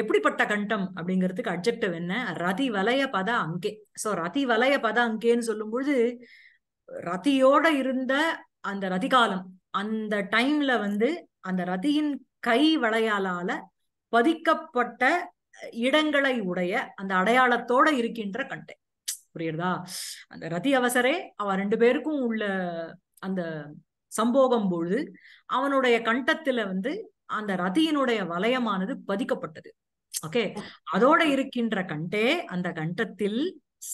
எப்படிப்பட்ட கண்டம் அப்படிங்கிறதுக்கு அப்ஜெக்டிவ் என்ன ரதி வலைய பத அங்கே சோ ரதி வலைய பத அங்கேன்னு சொல்லும்பொழுது ரதியோட இருந்த அந்த ரதிகாலம் அந்த டைம்ல வந்து அந்த ரதியின் கை வளையாலால பதிக்கப்பட்ட இடங்களை உடைய அந்த அடையாளத்தோட இருக்கின்ற கண்டை புரியுறதா அந்த ரதி அவசரே அவ ரெண்டு பேருக்கும் உள்ள அந்த சம்போகம் பொழுது அவனுடைய கண்டத்துல வந்து அந்த ரதியினுடைய வலயமானது பதிக்கப்பட்டது ஓகே அதோட இருக்கின்ற கண்டே அந்த கண்டத்தில்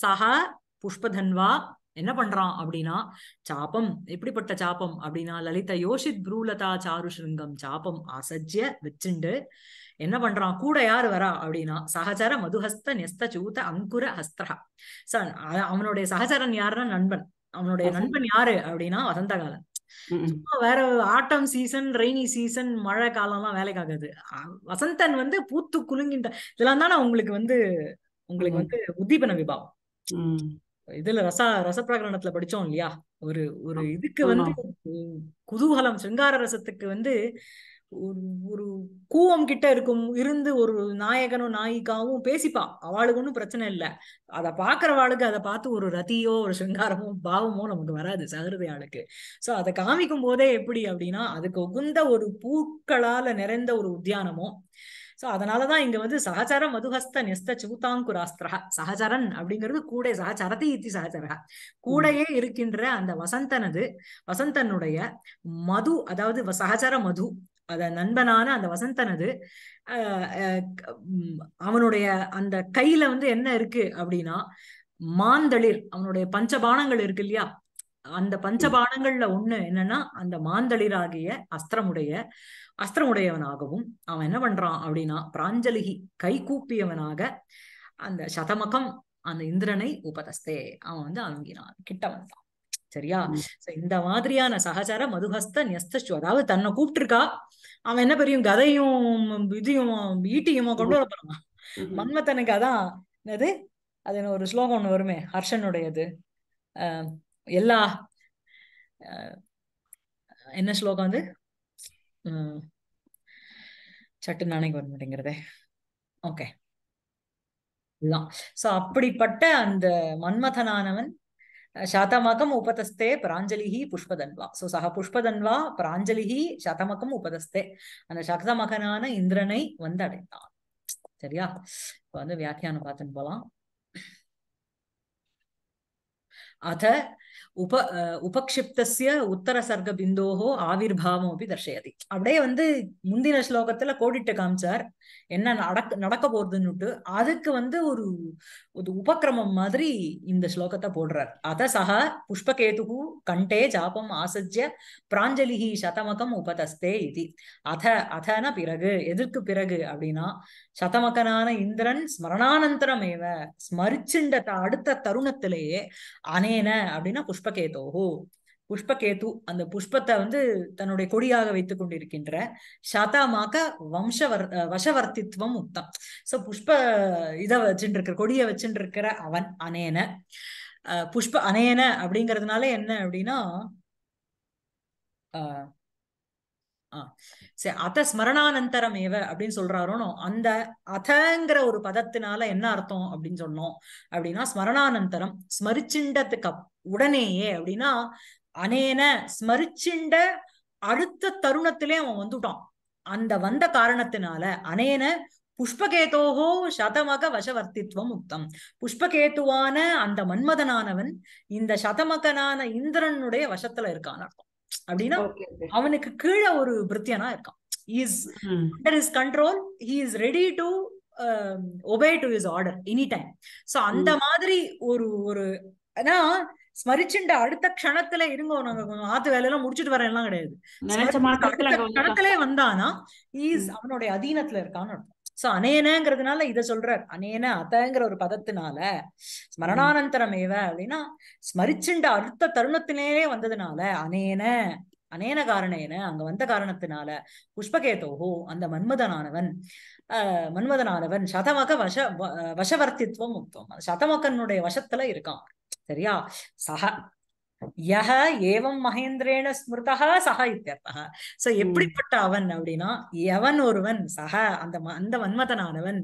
சக புஷ்பதன்வா என்ன பண்றான் அப்படின்னா சாபம் எப்படிப்பட்ட சாபம் அப்படின்னா லலிதா யோஷித் புரூலதா சாரு ஸ்ருங்கம் சாபம் அசஜ்ய வச்சுண்டு என்ன பண்றான் கூட யாரு வரா அப்படின்னா சகச்சர மதுஹஸ்த நெஸ்த சூத அங்குர ஹஸ்திரா ச அவனுடைய சகசரன் யாருன்னா நண்பன் அவனுடைய நண்பன் யாரு அப்படின்னா வசந்த காலன் சும்மா வேற ஆட்டம் சீசன் ரெய்னி சீசன் மழை காலம் எல்லாம் வேலைக்காகாது வசந்தன் வந்து பூத்து குலுங்கின்ற இதெல்லாம் தானே உங்களுக்கு வந்து உங்களுக்கு வந்து உத்தீபன விபாவம் இதுல ரச ரசப்பிரகரணத்துல படிச்சோம் இல்லையா ஒரு ஒரு இதுக்கு வந்து குதூகலம் சிங்கார ரசத்துக்கு வந்து ஒரு கூவம் கிட்ட இருக்கும் இருந்து ஒரு நாயகனும் நாயிகாவும் பேசிப்பா அவளுக்கு ஒண்ணும் பிரச்சனை இல்ல அத பாக்குறவாளுக்கு அதை பார்த்து ஒரு ரத்தியோ ஒரு சிங்காரமோ பாவமோ நமக்கு வராது சகருதையாளுக்கு சோ அதை காமிக்கும் போதே எப்படி அப்படின்னா அதுக்கு உகுந்த ஒரு பூக்களால நிறைந்த ஒரு உத்தியானமோ ஸோ அதனாலதான் இங்க வந்து சகச்சர மதுஹஸ்த நெஸ்த சூத்தாங்குராஸ்திரா சகச்சரன் அப்படிங்கிறது கூட சகச்சரத்தை ஈத்தி சகச்சரா கூடையே இருக்கின்ற அந்த வசந்தனது வசந்தனுடைய மது அதாவது சகச்சர மது அத நண்பனான அந்த வசந்தனது அவனுடைய அந்த கையில வந்து என்ன இருக்கு அப்படின்னா மாந்தளிர் அவனுடைய பஞ்சபானங்கள் இருக்கு இல்லையா அந்த பஞ்சபானங்கள்ல ஒண்ணு என்னன்னா அந்த மாந்தளிராகிய அஸ்திரமுடைய அஸ்திரம் உடையவனாகவும் அவன் என்ன பண்றான் அப்படின்னா பிராஞ்சலிகி கை கூப்பியவனாக அந்த சதமகம் அந்த இந்திரனை உபதஸ்தே அவன் வந்து அணுகினான் கிட்ட வந்தான் சரியா இந்த மாதிரியான சகசர மதுஹஸ்த நியஸ்து அதாவது தன்னை கூப்பிட்டுருக்கா அவன் என்ன பெரிய கதையும் இதையும் ஈட்டியுமா கொண்டு வர போறான் மன்மத்தனுக்கு அதான் என்னது அது ஒரு ஸ்லோகம் ஒண்ணு வருமே ஹர்ஷனுடையது எல்லா என்ன ஸ்லோகம் வந்து சட்டு நாளைக்கு வர மாட்டேங்கிறதே ஓகே சோ அப்படிப்பட்ட அந்த மன்மதனானவன் சாத்தமாக்கம் உபதஸ்தே பராஞ்சலிஹி புஷ்பதன்வா சோ சக புஷ்பதன்வா பிராஞ்சலி சதமகம் உபதஸ்தே அந்த சதமகனான இந்திரனை வந்து அடைந்தான் சரியா இப்ப வந்து வியாக்கியானம் பார்த்துன்னு போலாம் அத உப உபக்ஷிப்தசிய உத்தர சர்க்க பிந்தோகோ ஆவிர்வாவம் அப்படி தர்ஷயதி அப்படியே வந்து முந்தின ஸ்லோகத்துல கோடிட்டு காமிச்சார் என்ன நடக்க நடக்க போறதுன்னுட்டு அதுக்கு வந்து ஒரு உபக்கிரமம் மாதிரி இந்த ஸ்லோகத்தை போடுறார் அத சக புஷ்பகேதுகு கண்டே ஜாபம் ஆசஜ்ய பிராஞ்சலிஹி சதமகம் உபதஸ்தே இது அத அதன பிறகு எதற்கு பிறகு அப்படின்னா சதமகனான இந்திரன் ஸ்மரணானந்தரமேவ ஸ்மரிச்சுண்ட அடுத்த தருணத்திலேயே அனேன அப்படின்னா புஷ்ப புஷ்பகேதோஹோ புஷ்பகேது அந்த புஷ்பத்தை வந்து தன்னுடைய கொடியாக வைத்துக் கொண்டிருக்கின்ற சாத்தாமாக்க வம்சவர் வசவர்த்தித்வம் உத்தம் சோ புஷ்ப இதை வச்சுட்டு இருக்கிற கொடியை வச்சுட்டு இருக்கிற அவன் அனேன புஷ்ப அனேன அப்படிங்கிறதுனால என்ன அப்படின்னா சரி அத ஸ்மரணானந்தரம் ஏவ அப்படின்னு சொல்றாரோனோ அந்த அதங்கிற ஒரு பதத்தினால என்ன அர்த்தம் அப்படின்னு சொன்னோம் அப்படின்னா ஸ்மரணானந்தரம் ஸ்மரிச்சுண்டதுக்கு உடனேயே அப்படின்னா அனேன ஸ்மரிச்சிண்ட அடுத்த தருணத்திலே அவன் வந்துட்டான் அந்த வந்த காரணத்தினால அனேன புஷ்பகேதோகோ சதமக வசவர்த்தித்வம் உத்தம் புஷ்பகேத்துவான அந்த மன்மதனானவன் இந்த சதமகனான இந்திரனுடைய வசத்துல இருக்கான் அர்த்தம் அப்படின்னா அவனுக்கு கீழே ஒரு பிரித்தியனா இருக்கான் his under his control his ready to obey to his order any time so அந்த மாதிரி ஒரு ஒரு ஏன்னா ஸ்மரிச்சுண்ட அடுத்த க்ஷணத்துல இருங்க நாங்க கொஞ்சம் ஆத்து வேலையெல்லாம் முடிச்சுட்டு வர எல்லாம் கிடையாது கணத்துலயே வந்தானா ஈஸ் அவனுடைய அதீனத்துல இருக்கான்னு அர்த்தம் சோ அனேனங்கிறதுனால இத சொல்றார் அனேன அத்தங்கிற ஒரு பதத்தினால ஸ்மரணானந்தரம் ஏவ அப்படின்னா ஸ்மரிச்சுண்ட அடுத்த தருணத்திலேயே வந்ததுனால அனேன அனேன காரணேன அங்க வந்த காரணத்தினால புஷ்பகேதோஹோ அந்த மன்மதனானவன் மன்மதனானவன் சதமக வச வசவர்த்தித்துவம் முக்தம் சதமகனுடைய வசத்துல இருக்கான் சரியா சக யஹ ஏவம் மகேந்திரேன ஸ்மிருதா சஹ இத்தியர்த்தா சோ எப்படிப்பட்ட அவன் அப்படின்னா எவன் ஒருவன் சஹ அந்த அந்த மன்மதனானவன்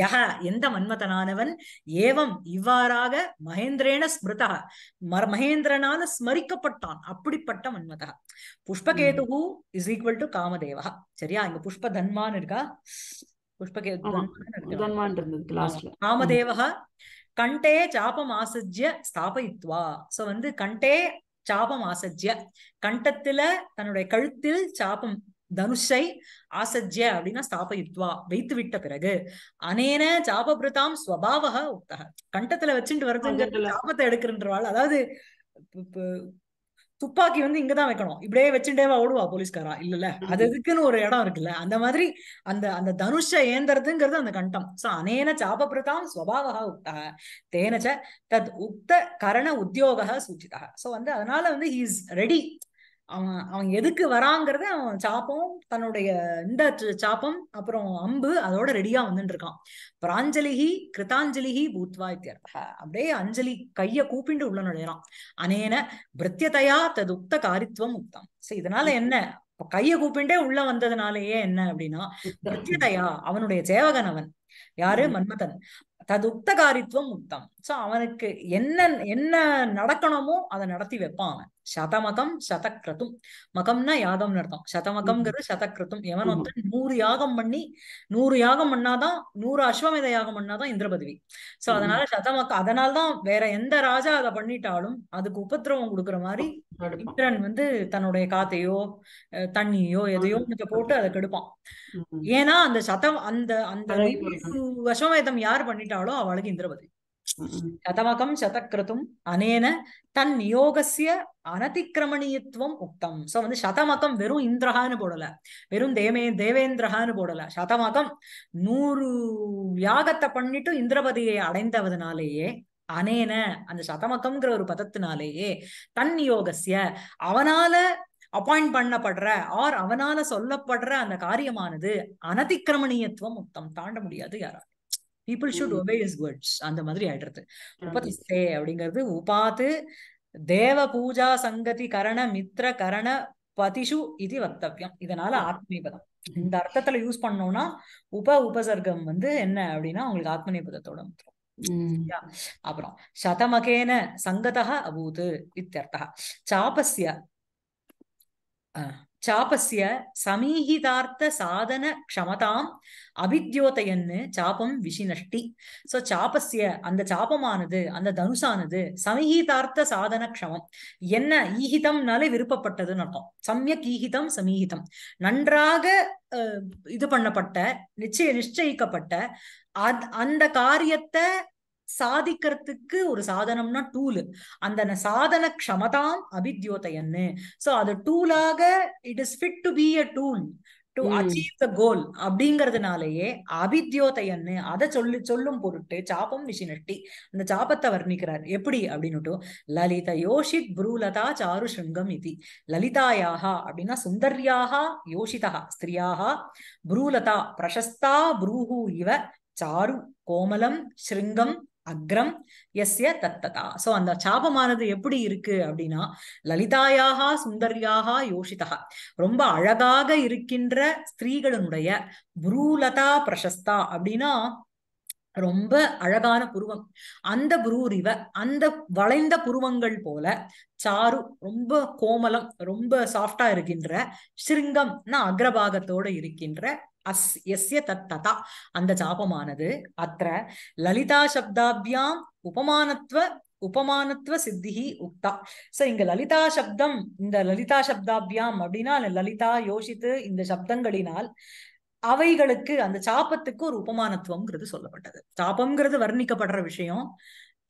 யஹ எந்த மன்மதனானவன் ஏவம் இவ்வாறாக மகேந்திரேன ஸ்மிருதா ம மகேந்திரனால ஸ்மரிக்கப்பட்டான் அப்படிப்பட்ட Manmatha Pushpaketu is equal to Kamadeva சரியா இங்க புஷ்ப தன்மான்னு இருக்கா புஷ்பகே கண்டே சாபம் ஆசஜ்ய ஸ்தாபயித்வா சோ வந்து கண்டே சாபம் ஆசஜ்ய கண்டத்துல தன்னுடைய கழுத்தில் சாபம் தனுஷை ஆசஜ்ய அப்படின்னா ஸ்தாபயித்வா வைத்து விட்ட பிறகு அனேன சாபபிரதாம் ஸ்வபாவக உத்தக கண்டத்துல வச்சுட்டு வருதுங்கிற சாபத்தை எடுக்கிறன்றவாள் அதாவது துப்பாக்கி வந்து இங்கதான் வைக்கணும் இப்படியே வச்சுட்டேவா ஓடுவா போலீஸ்காரா இல்லல்ல அது இதுக்குன்னு ஒரு இடம் இருக்குல்ல அந்த மாதிரி அந்த அந்த தனுஷ ஏந்திரதுங்கிறது அந்த கண்டம் சோ அனேன சாபபிரதாம் ஸ்வபாவா தேனச்ச தத் உக்த கரண உத்தியோக சூச்சிதா சோ வந்து அதனால வந்து ஹீ இஸ் ரெடி அவன் அவன் எதுக்கு வராங்கிறத அவன் சாப்பம் தன்னுடைய இந்த சாப்பம் அப்புறம் அம்பு அதோட ரெடியா வந்துட்டு இருக்கான் பிராஞ்சலிகி கிருதாஞ்சலிகி பூத்வா அப்படியே அஞ்சலி கைய கூப்பிண்டு உள்ள நுழையறான் அனேன பிரத்யதையா ததுக்த காரித்வம் உக்தம் சோ இதனால என்ன கைய கூப்பிண்டே உள்ள வந்ததுனாலயே என்ன அப்படின்னா பிரத்யதையா அவனுடைய சேவகன் அவன் யாரு மன்மதன் தது காரித்துவம் உக்தம் சோ அவனுக்கு என்ன என்ன நடக்கணுமோ அதை நடத்தி வைப்பான் அவன் சதமதம் சதக்கிரதும் மகம்னா யாகம்னு அர்த்தம் சதமகம்ங்கிறது சதக்கிரதும் எவன் ஒருத்தன் நூறு யாகம் பண்ணி நூறு யாகம் பண்ணாதான் நூறு அஸ்வமேத யாகம் பண்ணாதான் இந்திர பதவி சோ அதனால சதமக அதனால்தான் வேற எந்த ராஜா அதை பண்ணிட்டாலும் அதுக்கு உபத்திரவம் கொடுக்குற மாதிரி இந்திரன் வந்து தன்னுடைய காத்தையோ தண்ணியோ எதையோ போட்டு அதை கெடுப்பான் ஏன்னா அந்த சதம் அந்த அந்த அஸ்வமேதம் யார் பண்ணிட்டாலோ அவளுக்கு இந்திர பதவி சதமகம் mm-hmm. சதக்கிருத்தும் அனேன தன் யோகசிய அனதிக்கிரமணியத்துவம் உக்தம் சோ வந்து சதமகம் வெறும் இந்திரஹான்னு போடல வெறும் தேவே தேவேந்திரகான்னு போடல சதமகம் நூறு யாகத்தை பண்ணிட்டு இந்திரபதியை அடைந்தவதனாலேயே அனேன அந்த சதமகம்ங்கிற ஒரு பதத்தினாலேயே தன் யோகசிய அவனால அப்பாயிண்ட் பண்ணப்படுற ஆர் அவனால சொல்லப்படுற அந்த காரியமானது அனதிக்கிரமணியத்துவம் உத்தம் தாண்ட முடியாது யாரால் people should obey his goods அந்த மாதிரி ஆயிடுறது உபதி சே அப்படிங்கிறது உபாத்து தேவ பூஜா சங்கதி கரண மித்ர கரண பதிஷு இது வர்த்தவியம் இதனால ஆத்மீபதம் இந்த அர்த்தத்துல யூஸ் பண்ணோம்னா உப உபசர்க்கம் வந்து என்ன அப்படின்னா உங்களுக்கு ஆத்மநேபதத்தோட வந்துடும் அப்புறம் சதமகேன சங்கதா அபூத் இத்தியர்த்தா சாபஸ்ய சாபசிய சமீஹிதார்த்த சாதன க்ஷமதாம் அபித்யோதையன்னு சாபம் நஷ்டி சோ சாபசிய அந்த சாபமானது அந்த தனுஷானது சமீஹிதார்த்த சாதன க்ஷமம் என்ன ஈஹிதம்னாலே விருப்பப்பட்டதுன்னு அர்த்தம் சமயக் ஈகிதம் சமீஹிதம் நன்றாக இது பண்ணப்பட்ட நிச்சய நிச்சயிக்கப்பட்ட அந்த காரியத்தை சாதிக்கிறதுக்கு ஒரு சாதனம்னா டூலு அந்த சாதன க்ஷமதாம் அபித்யோதையன்னு சோ அது டூலாக it is fit to be a tool to achieve the goal அப்படிங்கறதுனாலயே அபித்யோதயன்னு அதை சொல்லி சொல்லும் பொருட்டு சாபம் விஷினட்டி அந்த சாபத்தை வர்ணிக்கிறார் எப்படி அப்படின்னுட்டும் லலித யோஷித் புரூலதா சாரு சுங்கம் இது லலிதாயாக அப்படின்னா சுந்தர்யாக யோஷிதா ஸ்திரியாக புரூலதா பிரசஸ்தா புரூஹு இவ சாரு கோமலம் ஸ்ருங்கம் அக்ரம் எஸ்ய தத்ததா சோ அந்த சாபமானது எப்படி இருக்கு அப்படின்னா லலிதாயாக சுந்தரியாக யோஷிதா ரொம்ப அழகாக இருக்கின்ற ஸ்திரீகளினுடைய புரூலதா பிரசஸ்தா அப்படின்னா ரொம்ப அழகான புருவம் அந்த புரூரிவ அந்த வளைந்த புருவங்கள் போல சாரு ரொம்ப கோமலம் ரொம்ப சாஃப்டா இருக்கின்ற சிருங்கம்னா அக்ரபாகத்தோட இருக்கின்ற அஸ் எஸ்ய தத் ததா அந்த சாபமானது அத்த லலிதா சப்தாபியாம் உபமானத்துவ உபமானத்துவ சித்தி உக்தா சோ இங்க லலிதா சப்தம் இந்த லலிதா சப்தாபியாம் அப்படின்னா லலிதா யோசித்து இந்த சப்தங்களினால் அவைகளுக்கு அந்த சாபத்துக்கு ஒரு உபமானத்துவம்ங்கிறது சொல்லப்பட்டது சாபம்ங்கிறது வர்ணிக்கப்படுற விஷயம்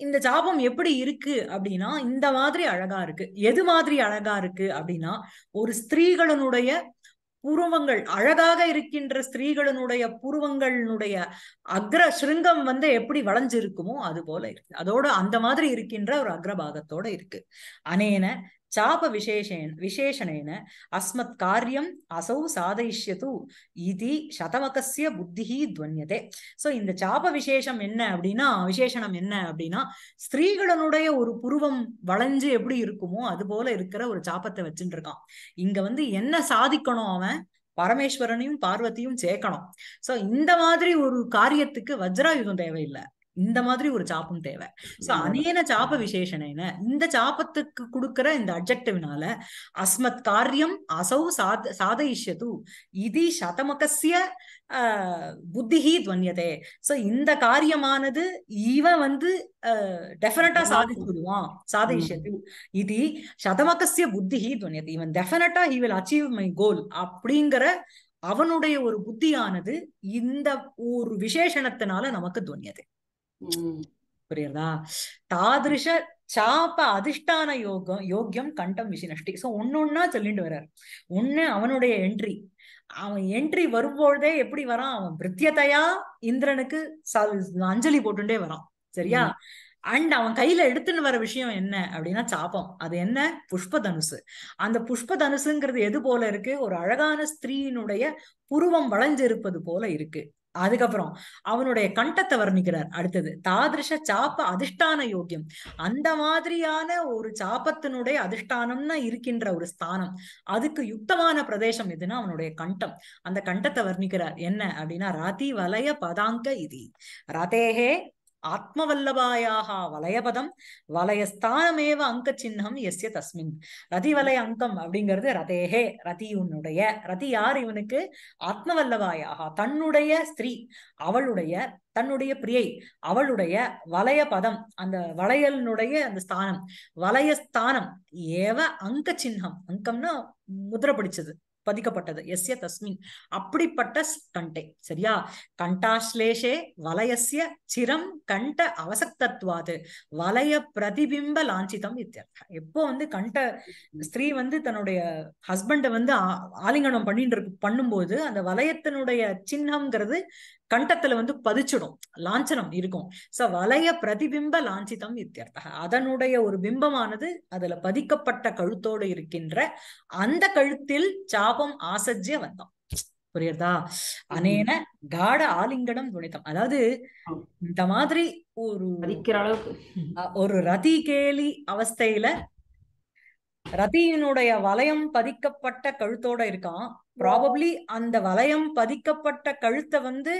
இந்த சாபம் எப்படி இருக்கு அப்படின்னா இந்த மாதிரி அழகா இருக்கு எது மாதிரி அழகா இருக்கு அப்படின்னா ஒரு ஸ்திரீகளனுடைய புருவங்கள் அழகாக இருக்கின்ற ஸ்திரீகளினுடைய புருவங்களினுடைய அக்ர சிருங்கம் வந்து எப்படி வளைஞ்சிருக்குமோ அது போல இருக்கு அதோட அந்த மாதிரி இருக்கின்ற ஒரு அக்ரபாகத்தோட இருக்கு அனேன சாப విశేషేణ విశేషణేన அஸ்மத் காரியம் அசௌ சாதயிஷ்யது இது சதவகசிய புத்திஹி துவன்யதே ஸோ இந்த சாப விசேஷம் என்ன அப்படின்னா விசேஷனம் என்ன அப்படின்னா ஸ்திரீகளனுடைய ஒரு புருவம் வளைஞ்சு எப்படி இருக்குமோ அது போல இருக்கிற ஒரு சாபத்தை வச்சுட்டு இருக்கான் இங்க வந்து என்ன சாதிக்கணும் அவன் பரமேஸ்வரனையும் பார்வதியும் சேர்க்கணும் சோ இந்த மாதிரி ஒரு காரியத்துக்கு வஜ்ராயுதம் தேவையில்லை இந்த மாதிரி ஒரு சாப்பும் தேவை சோ அநேன சாப்ப விசேஷன இந்த சாப்பத்துக்கு கொடுக்கிற இந்த அப்ஜெக்டிவ்னால அஸ்மத் காரியம் அசௌ சாத சாதயிஷ்யது இது சதமகசிய புத்திஹி துவன்யதே சோ இந்த காரியமானது இவன் வந்து டெஃபினட்டா சாதிச்சுடுவான் சாதயிஷ்யது இது சதமகசிய புத்திஹி துவன்யது இவன் டெஃபினட்டா he will achieve my goal அப்படிங்கிற அவனுடைய ஒரு புத்தியானது இந்த ஒரு விசேஷணத்தினால நமக்கு துவன்யது புரியுறதா தாதிருஷ சாப்ப அதிஷ்டான யோகம் யோகியம் கண்டம் விசினஷ்டி சோ ஒன்னொன்னா சொல்லிட்டு வர்றார் ஒண்ணு அவனுடைய என்ட்ரி அவன் என்ட்ரி வரும்பொழுதே எப்படி வரான் அவன் பிரத்யத்தையா இந்திரனுக்கு அஞ்சலி போட்டுண்டே வரான் சரியா அண்ட் அவன் கையில எடுத்துன்னு வர விஷயம் என்ன அப்படின்னா சாபம் அது என்ன புஷ்ப தனுசு அந்த புஷ்ப தனுசுங்கிறது எது போல இருக்கு ஒரு அழகான ஸ்திரீனுடைய புருவம் வளைஞ்சிருப்பது போல இருக்கு அதுக்கப்புறம் அவனுடைய கண்டத்தை வர்ணிக்கிறார் அடுத்தது தாதிருஷ சாப்ப அதிஷ்டான யோக்கியம் அந்த மாதிரியான ஒரு சாப்பத்தினுடைய அதிஷ்டானம்னா இருக்கின்ற ஒரு ஸ்தானம் அதுக்கு யுக்தமான பிரதேசம் எதுன்னா அவனுடைய கண்டம் அந்த கண்டத்தை வர்ணிக்கிறார் என்ன அப்படின்னா ராத்தி வலய பதாங்க இது ரதேகே ஆத்மவல்லபாயாக வலயபதம் வலயஸ்தானமேவ அங்க சின்னம் எஸ்ய தஸ்மின் ரதி வலய அங்கம் அப்படிங்கிறது ரதேகே ரதி உன்னுடைய ரதி யார் இவனுக்கு ஆத்மவல்லபாயாக தன்னுடைய ஸ்திரீ அவளுடைய தன்னுடைய பிரியை அவளுடைய வலய பதம் அந்த வளையலினுடைய அந்த ஸ்தானம் வலயஸ்தானம் ஏவ அங்க சின்னம் அங்கம்னா முதிர பிடிச்சது பதிக்கப்பட்டது எஸ்ய தஸ்மின் அப்படிப்பட்ட கண்டே சரியா கண்டாஸ்லேஷே வலயசிய சிரம் கண்ட அவசக்தத்வாது வலய பிரதிபிம்ப லாஞ்சிதம் எப்போ வந்து கண்ட ஸ்திரீ வந்து தன்னுடைய ஹஸ்பண்ட வந்து ஆலிங்கனம் பண்ணிட்டு இருக்கு பண்ணும்போது அந்த வலயத்தினுடைய சின்னம்ங்கிறது கண்டத்துல வந்து பதிச்சிடும் லாஞ்சனம் இருக்கும் சோ வலைய பிரதிபிம்ப லாஞ்சிதம் இத்தியர்த்தக அதனுடைய ஒரு பிம்பமானது அதுல பதிக்கப்பட்ட கழுத்தோடு இருக்கின்ற அந்த கழுத்தில் சாபம் ஆசஜ்ய வந்தோம் புரியுறதா அனேன காட ஆலிங்கனம் துணித்தம் அதாவது இந்த மாதிரி ஒரு ஒரு ரதி கேலி அவஸ்தையில ரதியினுடைய வலயம் பதிக்கப்பட்ட கழுத்தோட இருக்கான் ப்ராபப்ளி அந்த வலயம் பதிக்கப்பட்ட கழுத்தை வந்து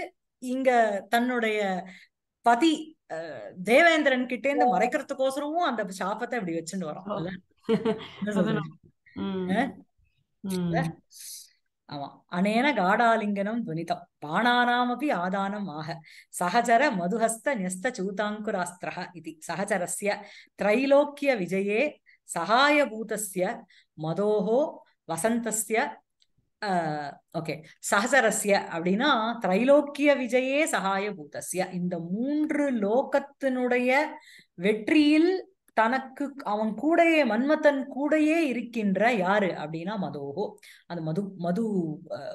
இங்க தன்னுடைய பதி தேவேந்திரன் கிட்டே இருந்து மறைக்கிறதுக்கோசரமும் அந்த சாபத்தை இப்படி வச்சுட்டு வரோம் ஆமா அனேன காடாலிங்கனம் துனிதம் பாணானாமபி ஆதானம் ஆக சகஜர மதுஹஸ்த நெஸ்த சூதாங்குராஸ்திரக இது சகஜரஸ்ய திரைலோக்கிய விஜயே சகாயபூதஸ்ய மதோகோ வசந்தஸ்ய ஓகே சஹசரஸ்ய அப்படின்னா திரைலோக்கிய விஜயே சகாயபூதஸ்ய இந்த மூன்று லோகத்தினுடைய வெற்றியில் தனக்கு அவன் கூடையே மன்மத்தன் கூடையே இருக்கின்ற யாரு அப்படின்னா மதோகோ அந்த மது மது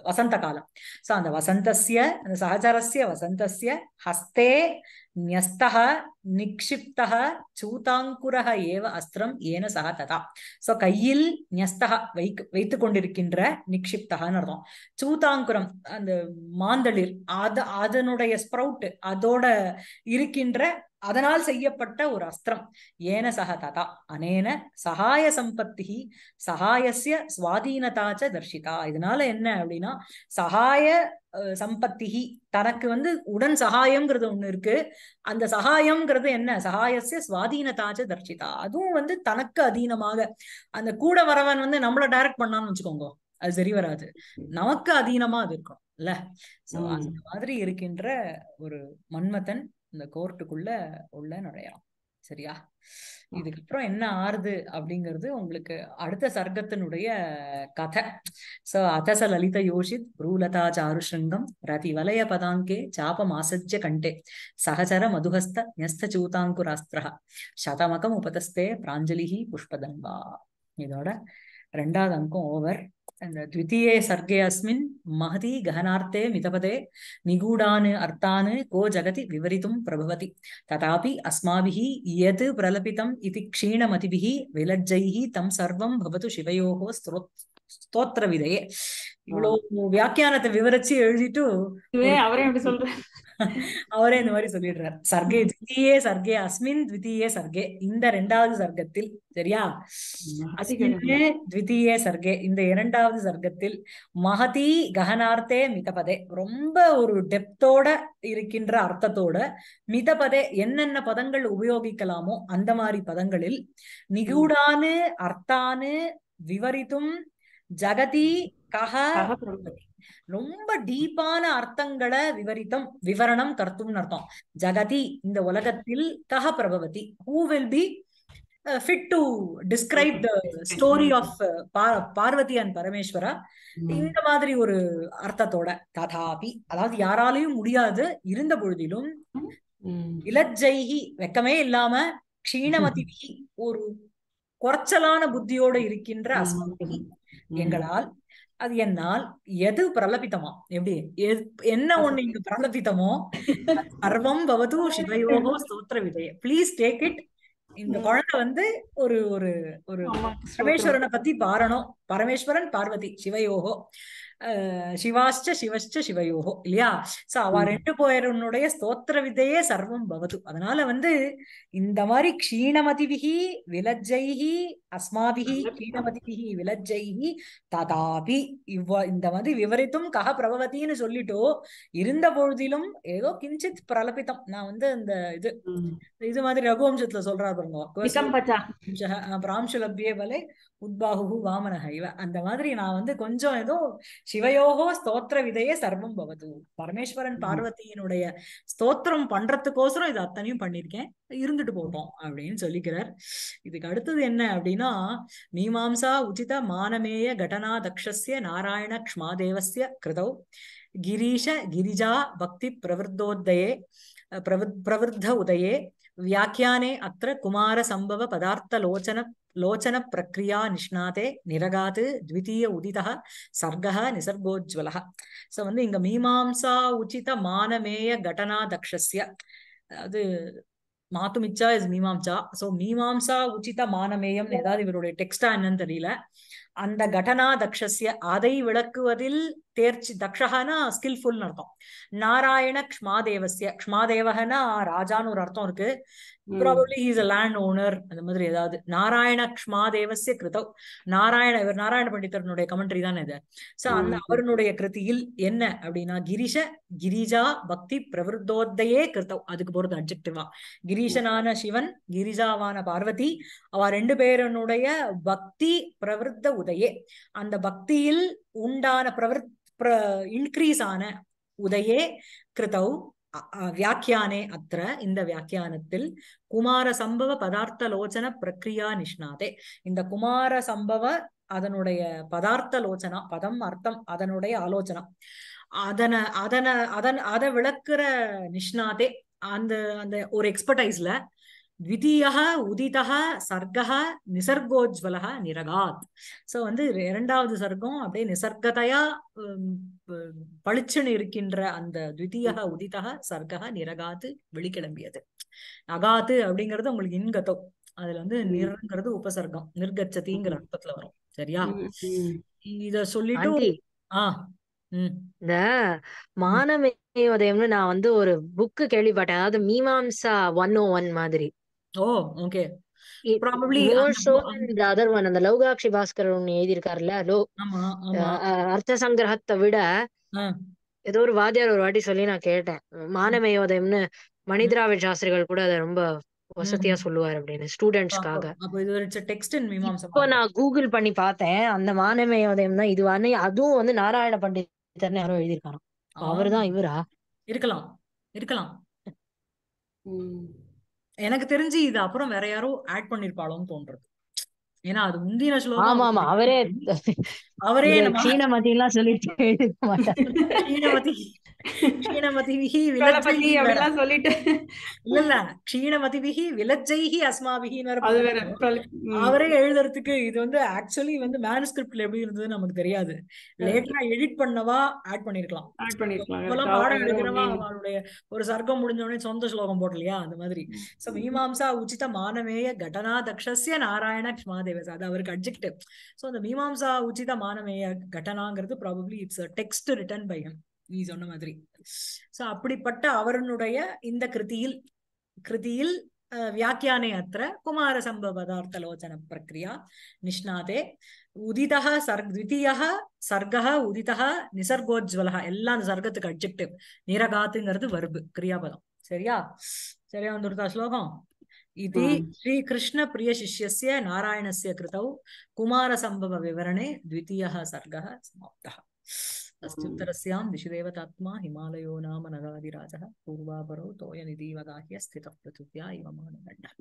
வசந்த காலம் ஸோ அந்த வசந்தஸ்ய அந்த சகஜரஸ்ய வசந்தஸ்ய ஹஸ்தே न्यस्तः நிக்ஷிப்தக சூதாங்குரக ஏவ அஸ்திரம் ஏன சக ததா ஸோ கையில் நியஸ்தக வைக்கு வைத்து கொண்டிருக்கின்ற நிக்ஷிப்தகன்னு அர்த்தம் சூதாங்குரம் அந்த மாந்தளிர் அது அதனுடைய ஸ்ப்ரவுட் அதோட இருக்கின்ற அதனால் செய்யப்பட்ட ஒரு அஸ்திரம் ஏன சக ததா அனேன சகாய சம்பத்தி சகாயசிய சுவாதீனதாச்ச தர்ஷிதா இதனால என்ன அப்படின்னா சகாய சம்பத்திகி தனக்கு வந்து உடன் சகாயம்ங்கிறது ஒண்ணு இருக்கு அந்த சகாயம்ங்கிறது என்ன சகாயசிய சுவாதீனதாச்ச தர்ஷிதா அதுவும் வந்து தனக்கு அதீனமாக அந்த கூட வரவன் வந்து நம்மள டைரக்ட் பண்ணான்னு வச்சுக்கோங்க அது சரி வராது நமக்கு அதீனமா அது இருக்கும் இல்ல அந்த மாதிரி இருக்கின்ற ஒரு மன்மதன் இந்த கோர்ட்டுக்குள்ள உள்ள நுழையலாம் சரியா இதுக்கப்புறம் என்ன ஆறுது அப்படிங்கிறது உங்களுக்கு அடுத்த சர்க்கத்தினுடைய கதை சோ அதச லலித யோஷித் ரூலதா சாருஷங்கம் ரதி வலய பதாங்கே சாபம் மாசஜ கண்டே சகசர மதுஹஸ்த நியஸ்த சூதாங்குராஸ்திரா சதமகம் உபதஸ்தே பிராஞ்சலிஹி புஷ்பதன்பா இதோட ரெண்டாவது அங்கம் ஓவர் அந்த த்வித்தீயே சர்க்கே அஸ்மின் மகதி ககனார்த்தே மிதபதே நிகூடானு அர்த்தானு கோ ஜகதி விவரித்தும் பிரபவதி ததாபி அஸ்மாபிஹி எது பிரலபிதம் இது க்ஷீணமதிபிஹி விலஜ்ஜைஹி தம் சர்வம் பவது சிவயோகோ ஸ்தோத் ஸ்தோத்திர விதையே இவ்வளவு வியாக்கியானத்தை விவரிச்சு எழுதிட்டு அவரே அப்படி சொல்றேன் அவரே இந்த மாதிரி சொல்லிடுறார் சர்க்கே தித்தியே சர்க்கே அஸ்மின் த்வித்தீய சர்க்கே இந்த இரண்டாவது சர்க்கத்தில் சரியா அஸ்மின்னே த்வித்தீய சர்க்கே இந்த இரண்டாவது சர்க்கத்தில் மகதி ககனார்த்தே மிதபதே ரொம்ப ஒரு டெப்தோட இருக்கின்ற அர்த்தத்தோட மிதபதே என்னென்ன பதங்கள் உபயோகிக்கலாமோ அந்த மாதிரி பதங்களில் நிகூடானு அர்த்தானு விவரித்தும் ஜகதி கக ரொம்ப டீப்பான அர்த்தங்களை விவரித்தம் விவரணம் கருத்தும் அர்த்தம் ஜகதி இந்த உலகத்தில் கஹ பிரபவதி who will be fit to describe the story of Parvati and Parameswara இந்த மாதிரி ஒரு அர்த்தத்தோட ததாபி அதாவது யாராலையும் முடியாது இருந்த பொழுதிலும் இலஜ்ஜைகி வெக்கமே இல்லாம க்ஷீணமதி ஒரு குறைச்சலான புத்தியோட இருக்கின்ற அஸ்மதி எங்களால் அது என்னால் எது பிரலபித்தமா எப்படி என்ன ஒண்ணு இங்க பிரலபித்தமோ சர்வம் பவது சிவயோகோ ஸ்தோத்திர விதைய பிளீஸ் டேக் இட் இந்த குழந்தை வந்து ஒரு ஒரு ஒரு பரமேஸ்வரனை பத்தி பாரணும் பரமேஸ்வரன் பார்வதி சிவயோகோ சிவாஷ்ட சிவஷ்ட சிவயோகோ இல்லையா சோ அவ ரெண்டு போயிரனுடைய ஸ்தோத்திர விதையே சர்வம் பவது அதனால வந்து இந்த மாதிரி க்ஷீணமதிவிகி விலஜைகி அஸ்மாபிகி கீழவதிகி விலஜ்ஜைகி ததாபி இவ்வ இந்த மாதிரி விவரித்தும் கஹ பிரபவத்தின்னு சொல்லிட்டோ இருந்த பொழுதிலும் ஏதோ கிஞ்சித் பிரலபித்தம் நான் வந்து இந்த இது இது மாதிரி ரகுவம்சத்துல சொல்றா பாருங்க பிராம்சுலபிய வலை உத்பாகு வாமனக இவ அந்த மாதிரி நான் வந்து கொஞ்சம் ஏதோ சிவயோகோ ஸ்தோத்திர விதையே சர்வம் பவது பரமேஸ்வரன் பார்வதியினுடைய ஸ்தோத்திரம் பண்றதுக்கோசரம் இது அத்தனையும் பண்ணிருக்கேன் இருந்துட்டு போட்டோம் அப்படின்னு சொல்லிக்கிறார் இதுக்கு அடுத்தது என்ன அப்படின்னு அப்படின்னா மீமாம்சா உச்சித மானமேய கடனா தக்ஷஸ்ய நாராயண க்ஷ்மாதேவஸ்ய கிருதௌ கிரீஷ கிரிஜா பக்தி பிரவருத்தோதயே பிரவருத்த உதயே வியாக்கியானே அத்த குமார சம்பவ பதார்த்த லோச்சன லோச்சன பிரக்ரியா நிஷ்ணாதே நிரகாத்து த்விதீய உதித சர்க்கா நிசர்கோஜ்வல சோ வந்து இங்க மீமாம்சா உச்சித மானமேய கடனா தக்ஷஸ்ய அது மாத்துமிச்சா இஸ் மீமாம்சா சோ மீமாம்சா உச்சித மானமேயம் ஏதாவது இவருடைய டெக்ஸ்டா என்னன்னு தெரியல அந்த கடனா தக்ஷஸ்ய அதை விளக்குவதில் தேர்ச்சி தக்ஷகனா ஸ்கில்ஃபுல்னு அர்த்தம் நாராயண க்ஷ்மாதேவசிய க்ஷ்மாதேவகனா ராஜான்னு ஒரு அர்த்தம் இருக்கு probably he's a land owner அந்த மாதிரி ஏதாவது நாராயண க்ஷ்மா தேவசிய கிருதவ் நாராயண இவர் நாராயண பண்டிதருனுடைய கமெண்ட்ரி தானே இது சோ அந்த அவருடைய கிருதியில் என்ன அப்படின்னா கிரிஷ கிரிஜா பக்தி பிரவருத்தோத்தையே கிருத்தவ் அதுக்கு போறது அப்ஜெக்டிவா கிரீஷனான சிவன் கிரிஜாவான பார்வதி அவ ரெண்டு பேரனுடைய பக்தி பிரவருத்த உதயே அந்த பக்தியில் உண்டான பிரவருத் இன்க்ரீஸ் ஆன உதயே கிருதவ் வியாக்கியானே அத்திர இந்த வியாக்கியானத்தில் குமார சம்பவ பதார்த்த லோச்சன பிரக்ரியா நிஷ்ணாதே இந்த குமார சம்பவ அதனுடைய பதார்த்த லோச்சனா பதம் அர்த்தம் அதனுடைய ஆலோசனா அதனை அதனை அதன் அதை விளக்குற நிஷ்ணாதே அந்த அந்த ஒரு எக்ஸ்பர்டைஸ்ல த்விதீயா உதிதா சர்க்கா நிசர்கோஜ்வலா நிரகாத் ஸோ வந்து இரண்டாவது சர்க்கம் அப்படியே நிசர்கதையா பளிச்சுன்னு இருக்கின்ற அந்த த்விதீயா உதிதா சர்க்கா நிரகாத்து வெளிக்கிளம்பியது அகாத்து அப்படிங்கிறது உங்களுக்கு இன்கதோ அதுல வந்து நிறங்கிறது உபசர்க்கம் நிர்கச்சதிங்கிற அர்த்தத்துல வரும் சரியா இத சொல்லிட்டு ஆஹ் இந்த மானமேயோதயம்னு நான் வந்து ஒரு புக்கு கேள்விப்பட்டேன் அதாவது மீமாம்சா ஒன் ஓ ஒன் மாதிரி ஓ ஓகே It, அந்த பாஸ்கர் அர்த்த சங்கிரகத்தை விட ஏதோ ஒரு வாத்தியார் ஒரு வாட்டி சொல்லி நான் கேட்டேன் சாஸ்திரிகள் கூட ரொம்ப வசதியா சொல்லுவார் அப்படின்னு ஸ்டூடெண்ட்ஸ்க்காக இப்போ நான் கூகுள் பண்ணி பார்த்தேன் அந்த மானமயோதயம் தான் இதுவானே அதுவும் வந்து நாராயண பண்டிதர்னு யாரோ எழுதியிருக்காராம் அவர்தான் இவரா இருக்கலாம் இருக்கலாம் எனக்கு தெரிஞ்சு இது அப்புறம் வேற யாரோ ஆட் பண்ணிருப்பாளோன்னு தோன்றது ஏன்னா அது முந்தின ஸ்லோகம் அவரே அவரே சீனமதி எல்லாம் சொல்லிட்டு சீனமதி அவரே எழுதுறதுக்கு இது வந்து ஆக்சுவலி வந்து மேனுஸ்கிரிப்ட்ல எப்படி இருந்தது நமக்கு தெரியாது லேட்டரா எடிட் பண்ணவா ஆட் பண்ணிருக்கலாம் ஆட் பாடம் எழுதுறவா அவனுடைய ஒரு சர்க்கம் முடிஞ்ச சொந்த ஸ்லோகம் போடலையா அந்த மாதிரி சோ மீமாம்சா உச்சித மானமேய கடனா தக்ஷஸ்ய நாராயண மகாதேவஸ் அது அவருக்கு அட்ஜெக்டிவ் ஸோ அந்த மீமாம்சா உச்சித மானமேய கட்டனாங்கிறது probably it's a text written by hmm நீ சொன்ன மாதிரி ஸோ அப்படிப்பட்ட அவருடைய இந்த கிருதியில் கிருதியில் வியாக்கியானே அத்த குமார சம்பவதார்த்த லோச்சன பிரக்ரியா நிஷ்ணாதே உதிதா சர் த்விதீயா சர்க்கா உதிதா நிசர்கோஜ்வலா எல்லாம் சர்க்கத்துக்கு அட்ஜெக்டிவ் நிரகாத்துங்கிறது வருபு கிரியாபதம் சரியா சரியா வந்துருதா ஸ்லோகம் इति हाँ। श्रीकृष्णप्रिय शिष्यस्य नारायणस्य कृतौ कुमारसम्भवविवरणे द्वितीयः सर्गः समाप्तः अस्त्युत्तरस्यां हाँ। दिशिदेवतात्मा हिमालयो नाम नगादिराजः पूर्वापरौ तोयनिधीवगाह्य स्थितः पृथिव्या इव मानदण्डः